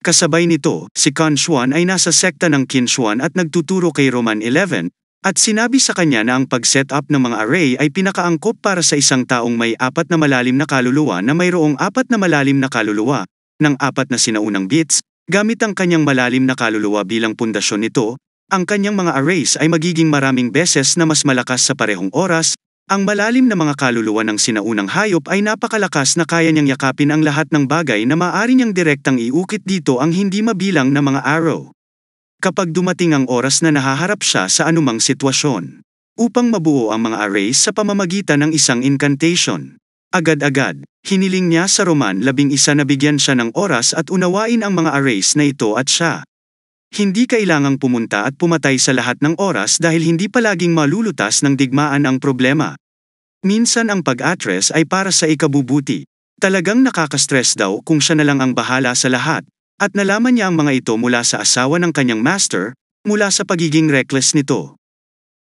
Kasabay nito, si Kanshuan ay nasa sekta ng Kinshuan at nagtuturo kay Roman 11, at sinabi sa kanya na ang pag setup ng mga array ay pinakaangkop para sa isang taong may apat na malalim na kaluluwa na mayroong apat na malalim na kaluluwa, ng apat na sinaunang bits, gamit ang kanyang malalim na kaluluwa bilang pundasyon nito, ang kanyang mga arrays ay magiging maraming beses na mas malakas sa parehong oras, ang malalim na mga kaluluwa ng sinaunang hayop ay napakalakas na kaya niyang yakapin ang lahat ng bagay na maaari niyang direktang iukit dito ang hindi mabilang na mga arrow. Kapag dumating ang oras na nahaharap siya sa anumang sitwasyon, upang mabuo ang mga arrays sa pamamagitan ng isang incantation. Agad-agad, hiniling niya sa Roman labing isa na bigyan siya ng oras at unawain ang mga arrays na ito at siya, hindi kailangang pumunta at pumatay sa lahat ng oras dahil hindi palaging malulutas ng digmaan ang problema. Minsan ang pag-atres ay para sa ikabubuti. Talagang nakaka-stress daw kung siya na lang ang bahala sa lahat, at nalaman niya ang mga ito mula sa asawa ng kanyang master, mula sa pagiging reckless nito.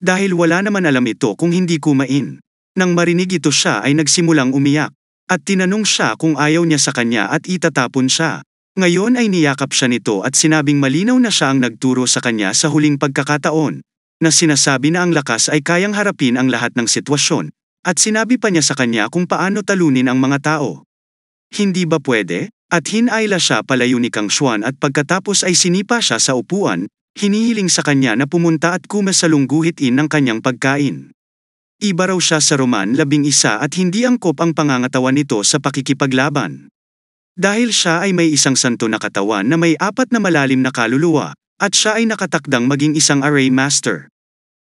Dahil wala naman alam ito kung hindi kumain. Nang marinig ito siya ay nagsimulang umiyak, at tinanong siya kung ayaw niya sa kanya at itatapon siya. Ngayon ay niyakap siya nito at sinabing malinaw na siya ang nagturo sa kanya sa huling pagkakataon, na sinasabi na ang lakas ay kayang harapin ang lahat ng sitwasyon, at sinabi pa niya sa kanya kung paano talunin ang mga tao. Hindi ba pwede? At hinayla siya palayo ni Kang Xuan at pagkatapos ay sinipa siya sa upuan, hinihiling sa kanya na pumunta at in ng kanyang pagkain. Iba raw siya sa Roman labing isa at hindi angkop ang pangangatawan nito sa pakikipaglaban. Dahil siya ay may isang santo na katawan na may apat na malalim na kaluluwa, at siya ay nakatakdang maging isang array master.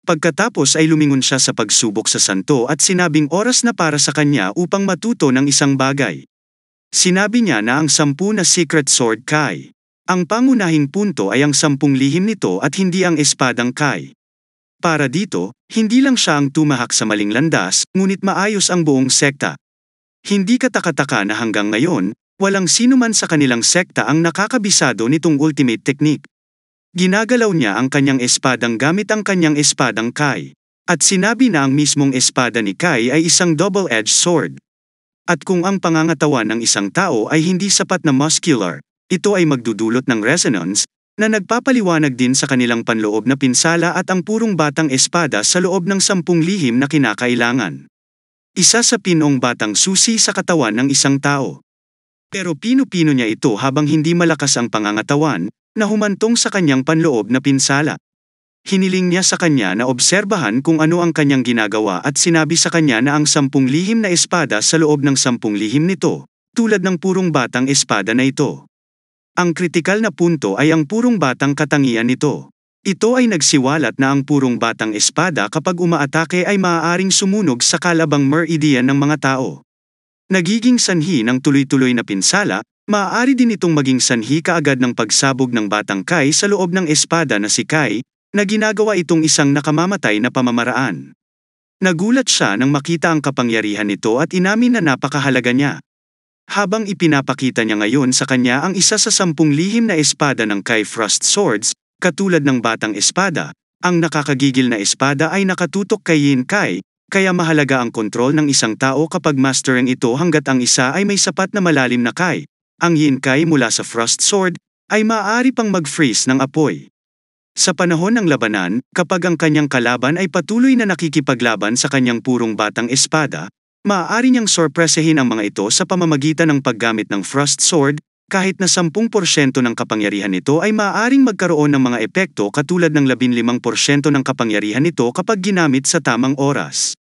Pagkatapos ay lumingon siya sa pagsubok sa santo at sinabing oras na para sa kanya upang matuto ng isang bagay. Sinabi niya na ang sampu na secret sword Kai. Ang pangunahing punto ay ang sampung lihim nito at hindi ang espadang Kai. Para dito, hindi lang siya ang tumahak sa maling landas, ngunit maayos ang buong sekta. Hindi katakataka na hanggang ngayon, Walang sino man sa kanilang sekta ang nakakabisado nitong ultimate technique. Ginagalaw niya ang kanyang espadang gamit ang kanyang espadang Kai. At sinabi na ang mismong espada ni Kai ay isang double-edged sword. At kung ang pangangatawan ng isang tao ay hindi sapat na muscular, ito ay magdudulot ng resonance, na nagpapaliwanag din sa kanilang panloob na pinsala at ang purong batang espada sa loob ng sampung lihim na kinakailangan. Isa sa pinong batang susi sa katawan ng isang tao. Pero pino-pino niya ito habang hindi malakas ang pangangatawan, na humantong sa kanyang panloob na pinsala. Hiniling niya sa kanya na obserbahan kung ano ang kanyang ginagawa at sinabi sa kanya na ang sampung lihim na espada sa loob ng sampung lihim nito, tulad ng purong batang espada na ito. Ang kritikal na punto ay ang purong batang katangian nito. Ito ay nagsiwalat na ang purong batang espada kapag umaatake ay maaaring sumunog sa kalabang meridian ng mga tao nagiging sanhi ng tuloy-tuloy na pinsala, maaari din itong maging sanhi kaagad ng pagsabog ng batang Kai sa loob ng espada na si Kai, na ginagawa itong isang nakamamatay na pamamaraan. Nagulat siya nang makita ang kapangyarihan nito at inamin na napakahalaga niya. Habang ipinapakita niya ngayon sa kanya ang isa sa sampung lihim na espada ng Kai Frost Swords, katulad ng batang espada, ang nakakagigil na espada ay nakatutok kay Yin Kai, kaya mahalaga ang kontrol ng isang tao kapag masterin ito hanggat ang isa ay may sapat na malalim na kai. Ang yin kai mula sa frost sword ay maaari pang mag-freeze ng apoy. Sa panahon ng labanan, kapag ang kanyang kalaban ay patuloy na nakikipaglaban sa kanyang purong batang espada, maaari niyang sorpresahin ang mga ito sa pamamagitan ng paggamit ng Frost Sword, kahit na 10% ng kapangyarihan nito ay maaaring magkaroon ng mga epekto katulad ng 15% ng kapangyarihan nito kapag ginamit sa tamang oras.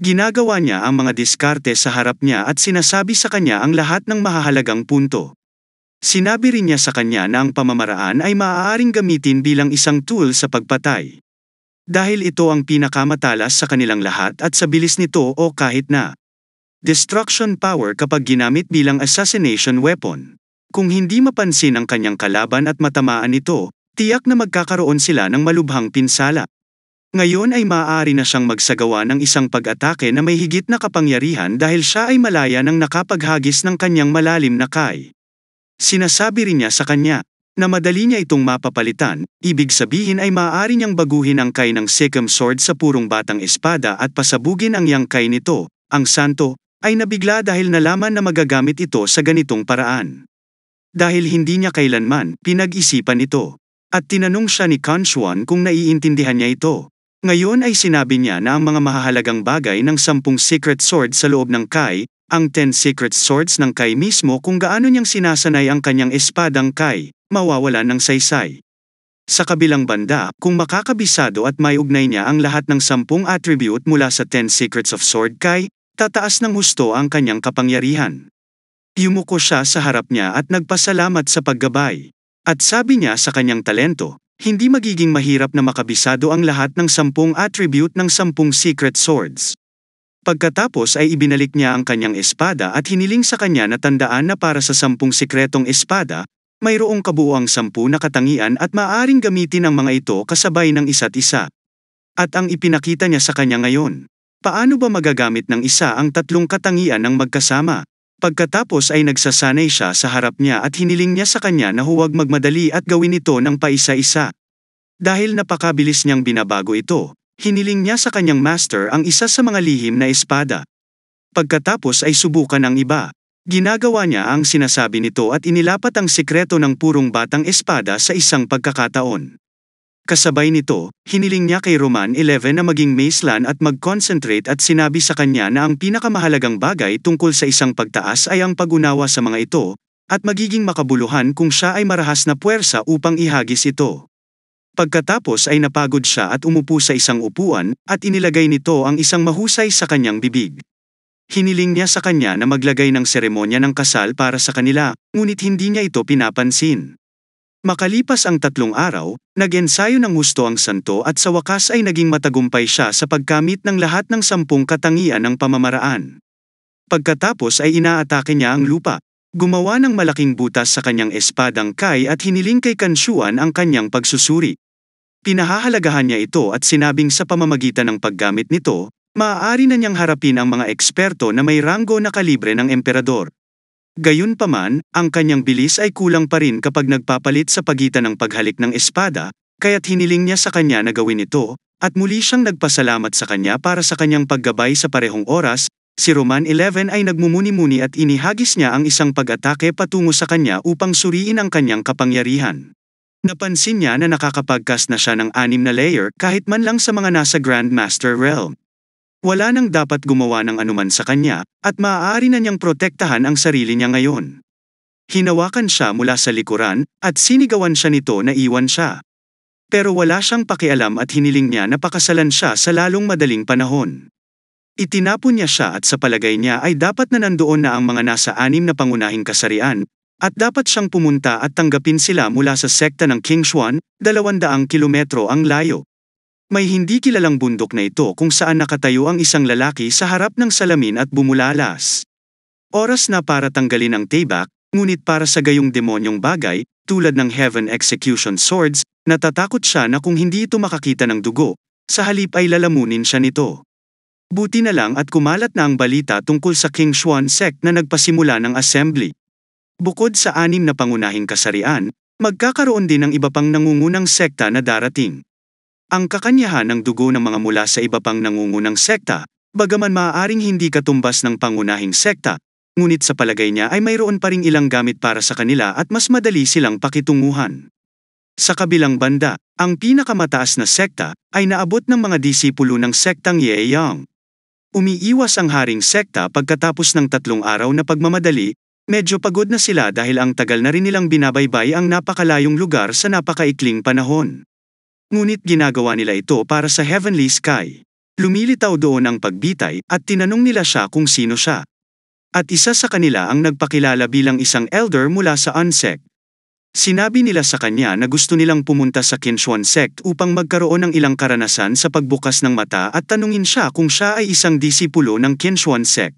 Ginagawa niya ang mga diskarte sa harap niya at sinasabi sa kanya ang lahat ng mahahalagang punto. Sinabi rin niya sa kanya na ang pamamaraan ay maaaring gamitin bilang isang tool sa pagpatay. Dahil ito ang pinakamatalas sa kanilang lahat at sa bilis nito o kahit na destruction power kapag ginamit bilang assassination weapon. Kung hindi mapansin ang kanyang kalaban at matamaan ito, tiyak na magkakaroon sila ng malubhang pinsala. Ngayon ay maaari na siyang magsagawa ng isang pag-atake na may higit na kapangyarihan dahil siya ay malaya ng nakapaghagis ng kanyang malalim na kai. Sinasabi rin niya sa kanya, na madali niya itong mapapalitan, ibig sabihin ay maaari niyang baguhin ang kai ng Sikkim Sword sa purong batang espada at pasabugin ang yang kay nito, ang santo, ay nabigla dahil nalaman na magagamit ito sa ganitong paraan. Dahil hindi niya kailanman pinag-isipan ito, at tinanong siya ni Kanshuan kung naiintindihan niya ito. Ngayon ay sinabi niya na ang mga mahahalagang bagay ng sampung secret sword sa loob ng Kai, ang 10 secret swords ng Kai mismo kung gaano niyang sinasanay ang kanyang espadang Kai, mawawala ng saysay. Sa kabilang banda, kung makakabisado at may ugnay niya ang lahat ng sampung attribute mula sa 10 secrets of sword Kai, tataas ng husto ang kanyang kapangyarihan. Yumuko siya sa harap niya at nagpasalamat sa paggabay. At sabi niya sa kanyang talento, hindi magiging mahirap na makabisado ang lahat ng sampung attribute ng sampung secret swords. Pagkatapos ay ibinalik niya ang kanyang espada at hiniling sa kanya na tandaan na para sa sampung sikretong espada, mayroong kabuuang sampu na katangian at maaaring gamitin ang mga ito kasabay ng isa't isa. At ang ipinakita niya sa kanya ngayon. Paano ba magagamit ng isa ang tatlong katangian ng magkasama? Pagkatapos ay nagsasanay siya sa harap niya at hiniling niya sa kanya na huwag magmadali at gawin ito ng paisa-isa. Dahil napakabilis niyang binabago ito, hiniling niya sa kanyang master ang isa sa mga lihim na espada. Pagkatapos ay subukan ang iba. Ginagawa niya ang sinasabi nito at inilapat ang sikreto ng purong batang espada sa isang pagkakataon. Kasabay nito, hiniling niya kay Roman 11 na maging maislan at mag-concentrate at sinabi sa kanya na ang pinakamahalagang bagay tungkol sa isang pagtaas ay ang pagunawa sa mga ito, at magiging makabuluhan kung siya ay marahas na puwersa upang ihagis ito. Pagkatapos ay napagod siya at umupo sa isang upuan, at inilagay nito ang isang mahusay sa kanyang bibig. Hiniling niya sa kanya na maglagay ng seremonya ng kasal para sa kanila, ngunit hindi niya ito pinapansin. Makalipas ang tatlong araw, nag-ensayo ng husto ang santo at sa wakas ay naging matagumpay siya sa pagkamit ng lahat ng sampung katangian ng pamamaraan. Pagkatapos ay inaatake niya ang lupa, gumawa ng malaking butas sa kanyang espadang kai at hiniling kay Kanshuan ang kanyang pagsusuri. Pinahahalagahan niya ito at sinabing sa pamamagitan ng paggamit nito, maaari na niyang harapin ang mga eksperto na may ranggo na kalibre ng emperador. Gayunpaman, ang kanyang bilis ay kulang pa rin kapag nagpapalit sa pagitan ng paghalik ng espada, kaya't hiniling niya sa kanya na gawin ito, at muli siyang nagpasalamat sa kanya para sa kanyang paggabay sa parehong oras, si Roman 11 ay nagmumuni-muni at inihagis niya ang isang pag-atake patungo sa kanya upang suriin ang kanyang kapangyarihan. Napansin niya na nakakapagkas na siya ng anim na layer kahit man lang sa mga nasa Grandmaster Realm. Wala nang dapat gumawa ng anuman sa kanya, at maaari na niyang protektahan ang sarili niya ngayon. Hinawakan siya mula sa likuran, at sinigawan siya nito na iwan siya. Pero wala siyang pakialam at hiniling niya na pakasalan siya sa lalong madaling panahon. Itinapon niya siya at sa palagay niya ay dapat na nandoon na ang mga nasa anim na pangunahing kasarian, at dapat siyang pumunta at tanggapin sila mula sa sekta ng King Xuan, 200 kilometro ang layo. May hindi kilalang bundok na ito kung saan nakatayo ang isang lalaki sa harap ng salamin at bumulalas. Oras na para tanggalin ang tayback, ngunit para sa gayong demonyong bagay, tulad ng Heaven Execution Swords, natatakot siya na kung hindi ito makakita ng dugo, sa halip ay lalamunin siya nito. Buti na lang at kumalat na ang balita tungkol sa King Xuan sect na nagpasimula ng assembly. Bukod sa anim na pangunahing kasarian, magkakaroon din ng iba pang nangungunang sekta na darating. Ang kakanyahan ng dugo ng mga mula sa iba pang nangungunang sekta, bagaman maaaring hindi katumbas ng pangunahing sekta, ngunit sa palagay niya ay mayroon pa ring ilang gamit para sa kanila at mas madali silang pakitunguhan. Sa kabilang banda, ang pinakamataas na sekta ay naabot ng mga disipulo ng sektang Ye Yang. Umiiwas ang haring sekta pagkatapos ng tatlong araw na pagmamadali, medyo pagod na sila dahil ang tagal na rin nilang binabaybay ang napakalayong lugar sa napakaikling panahon ngunit ginagawa nila ito para sa heavenly sky. Lumilitaw doon ang pagbitay at tinanong nila siya kung sino siya. At isa sa kanila ang nagpakilala bilang isang elder mula sa UNSEC. Sinabi nila sa kanya na gusto nilang pumunta sa Kinshuan sect upang magkaroon ng ilang karanasan sa pagbukas ng mata at tanungin siya kung siya ay isang disipulo ng Kinshuan sect.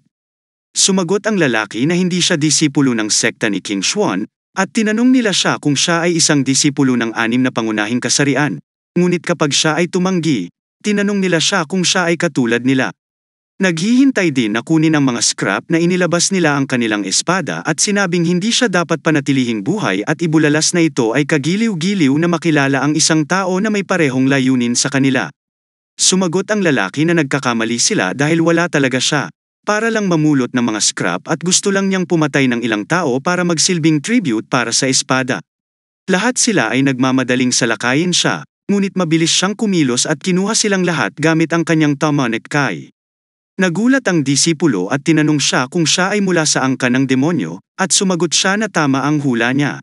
Sumagot ang lalaki na hindi siya disipulo ng sekta ni Kinshuan at tinanong nila siya kung siya ay isang disipulo ng anim na pangunahing kasarian. Ngunit kapag siya ay tumanggi, tinanong nila siya kung siya ay katulad nila. Naghihintay din na kunin ang mga scrap na inilabas nila ang kanilang espada at sinabing hindi siya dapat panatilihing buhay at ibulalas na ito ay kagiliw-giliw na makilala ang isang tao na may parehong layunin sa kanila. Sumagot ang lalaki na nagkakamali sila dahil wala talaga siya, para lang mamulot ng mga scrap at gusto lang niyang pumatay ng ilang tao para magsilbing tribute para sa espada. Lahat sila ay nagmamadaling salakayin siya, ngunit mabilis siyang kumilos at kinuha silang lahat gamit ang kanyang tamanek Kai. Nagulat ang disipulo at tinanong siya kung siya ay mula sa angka ng demonyo, at sumagot siya na tama ang hula niya.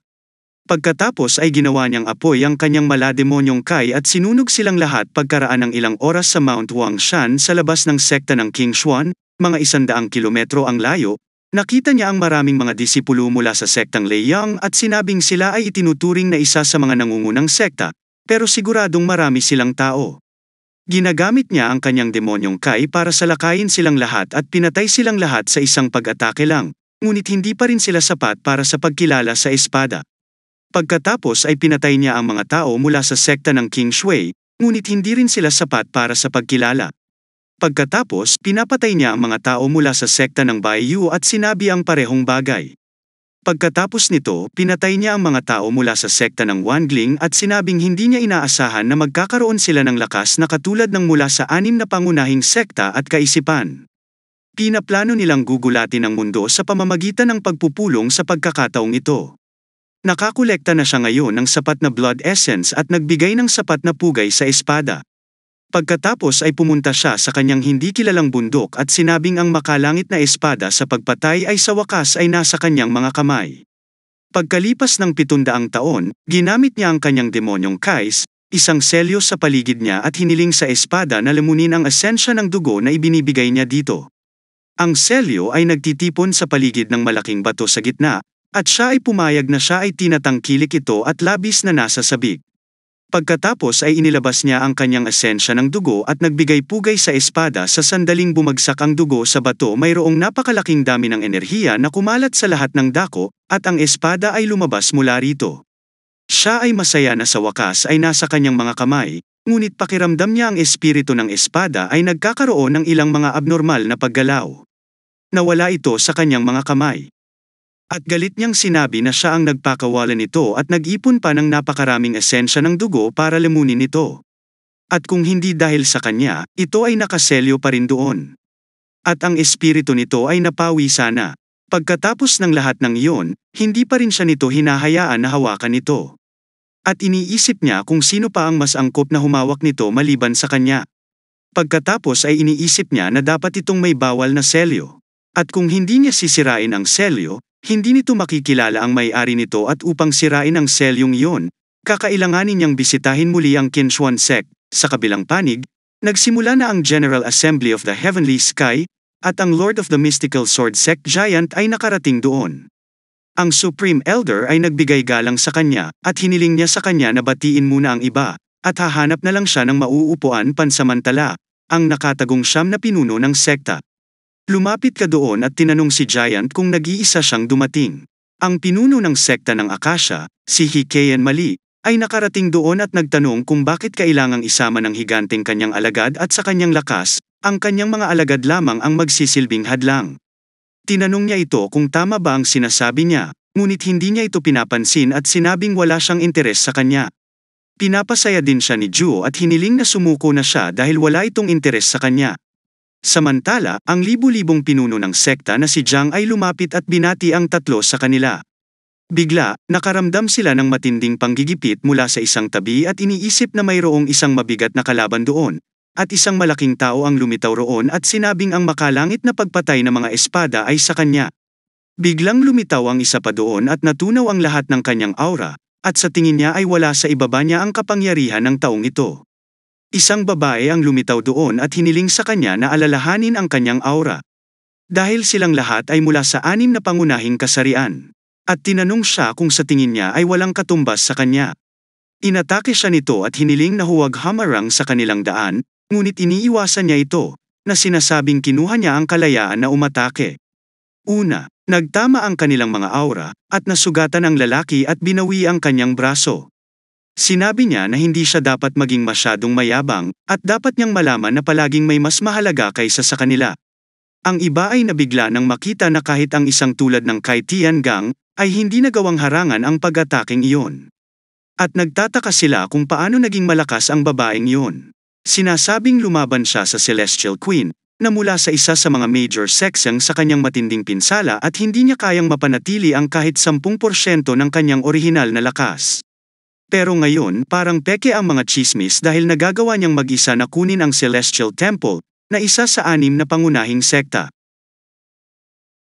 Pagkatapos ay ginawa niyang apoy ang kanyang mala demonyong Kai at sinunog silang lahat pagkaraan ng ilang oras sa Mount Wangshan sa labas ng sekta ng King Xuan, mga isandaang kilometro ang layo, Nakita niya ang maraming mga disipulo mula sa sektang Leiyang at sinabing sila ay itinuturing na isa sa mga nangungunang sekta, pero siguradong marami silang tao. Ginagamit niya ang kanyang demonyong Kai para salakayin silang lahat at pinatay silang lahat sa isang pag-atake lang, ngunit hindi pa rin sila sapat para sa pagkilala sa espada. Pagkatapos ay pinatay niya ang mga tao mula sa sekta ng King Shui, ngunit hindi rin sila sapat para sa pagkilala. Pagkatapos, pinapatay niya ang mga tao mula sa sekta ng Bai Yu at sinabi ang parehong bagay. Pagkatapos nito, pinatay niya ang mga tao mula sa sekta ng Wangling at sinabing hindi niya inaasahan na magkakaroon sila ng lakas na katulad ng mula sa anim na pangunahing sekta at kaisipan. Pinaplano nilang gugulatin ang mundo sa pamamagitan ng pagpupulong sa pagkakataong ito. Nakakolekta na siya ngayon ng sapat na blood essence at nagbigay ng sapat na pugay sa espada. Pagkatapos ay pumunta siya sa kanyang hindi kilalang bundok at sinabing ang makalangit na espada sa pagpatay ay sa wakas ay nasa kanyang mga kamay. Pagkalipas ng pitundaang taon, ginamit niya ang kanyang demonyong Kais, isang selyo sa paligid niya at hiniling sa espada na lamunin ang esensya ng dugo na ibinibigay niya dito. Ang selyo ay nagtitipon sa paligid ng malaking bato sa gitna, at siya ay pumayag na siya ay tinatangkilik ito at labis na nasa sabik. Pagkatapos ay inilabas niya ang kanyang esensya ng dugo at nagbigay pugay sa espada sa sandaling bumagsak ang dugo sa bato mayroong napakalaking dami ng enerhiya na kumalat sa lahat ng dako, at ang espada ay lumabas mula rito. Siya ay masaya na sa wakas ay nasa kanyang mga kamay, ngunit pakiramdam niya ang espiritu ng espada ay nagkakaroon ng ilang mga abnormal na paggalaw. Nawala ito sa kanyang mga kamay. At galit niyang sinabi na siya ang nagpakawalan nito at nag-ipon pa ng napakaraming esensya ng dugo para lamunin ito. At kung hindi dahil sa kanya, ito ay nakaselyo pa rin doon. At ang espiritu nito ay napawi sana. Pagkatapos ng lahat ng iyon, hindi pa rin siya nito hinahayaan na hawakan ito. At iniisip niya kung sino pa ang mas angkop na humawak nito maliban sa kanya. Pagkatapos ay iniisip niya na dapat itong may bawal na selyo. At kung hindi niya sisirain ang selyo, hindi nito makikilala ang may-ari nito at upang sirain ang selyong iyon, kakailanganin niyang bisitahin muli ang Kinshuan Sek. Sa kabilang panig, nagsimula na ang General Assembly of the Heavenly Sky, at ang Lord of the Mystical Sword Sect Giant ay nakarating doon. Ang Supreme Elder ay nagbigay galang sa kanya, at hiniling niya sa kanya na batiin muna ang iba, at hahanap na lang siya ng mauupuan pansamantala, ang nakatagong siyam na pinuno ng sekta. Lumapit ka doon at tinanong si Giant kung nag-iisa siyang dumating. Ang pinuno ng sekta ng Akasha, si Hikeyan Mali, ay nakarating doon at nagtanong kung bakit kailangang isama ng higanteng kanyang alagad at sa kanyang lakas, ang kanyang mga alagad lamang ang magsisilbing hadlang. Tinanong niya ito kung tama ba ang sinasabi niya, ngunit hindi niya ito pinapansin at sinabing wala siyang interes sa kanya. Pinapasaya din siya ni Juo at hiniling na sumuko na siya dahil wala itong interes sa kanya. Samantala, ang libu-libong pinuno ng sekta na si Jiang ay lumapit at binati ang tatlo sa kanila. Bigla, nakaramdam sila ng matinding panggigipit mula sa isang tabi at iniisip na mayroong isang mabigat na kalaban doon, at isang malaking tao ang lumitaw roon at sinabing ang makalangit na pagpatay ng mga espada ay sa kanya. Biglang lumitaw ang isa pa doon at natunaw ang lahat ng kanyang aura, at sa tingin niya ay wala sa ibaba niya ang kapangyarihan ng taong ito. Isang babae ang lumitaw doon at hiniling sa kanya na alalahanin ang kanyang aura. Dahil silang lahat ay mula sa anim na pangunahing kasarian. At tinanong siya kung sa tingin niya ay walang katumbas sa kanya. Inatake siya nito at hiniling na huwag hamarang sa kanilang daan, ngunit iniiwasan niya ito, na sinasabing kinuha niya ang kalayaan na umatake. Una, nagtama ang kanilang mga aura, at nasugatan ang lalaki at binawi ang kanyang braso. Sinabi niya na hindi siya dapat maging masyadong mayabang, at dapat niyang malaman na palaging may mas mahalaga kaysa sa kanila. Ang iba ay nabigla nang makita na kahit ang isang tulad ng Kai Gang, ay hindi nagawang harangan ang pag-ataking iyon. At nagtataka sila kung paano naging malakas ang babaeng iyon. Sinasabing lumaban siya sa Celestial Queen, na mula sa isa sa mga major seksang sa kanyang matinding pinsala at hindi niya kayang mapanatili ang kahit 10% ng kanyang orihinal na lakas. Pero ngayon parang peke ang mga chismis dahil nagagawa niyang mag-isa na kunin ang Celestial Temple, na isa sa anim na pangunahing sekta.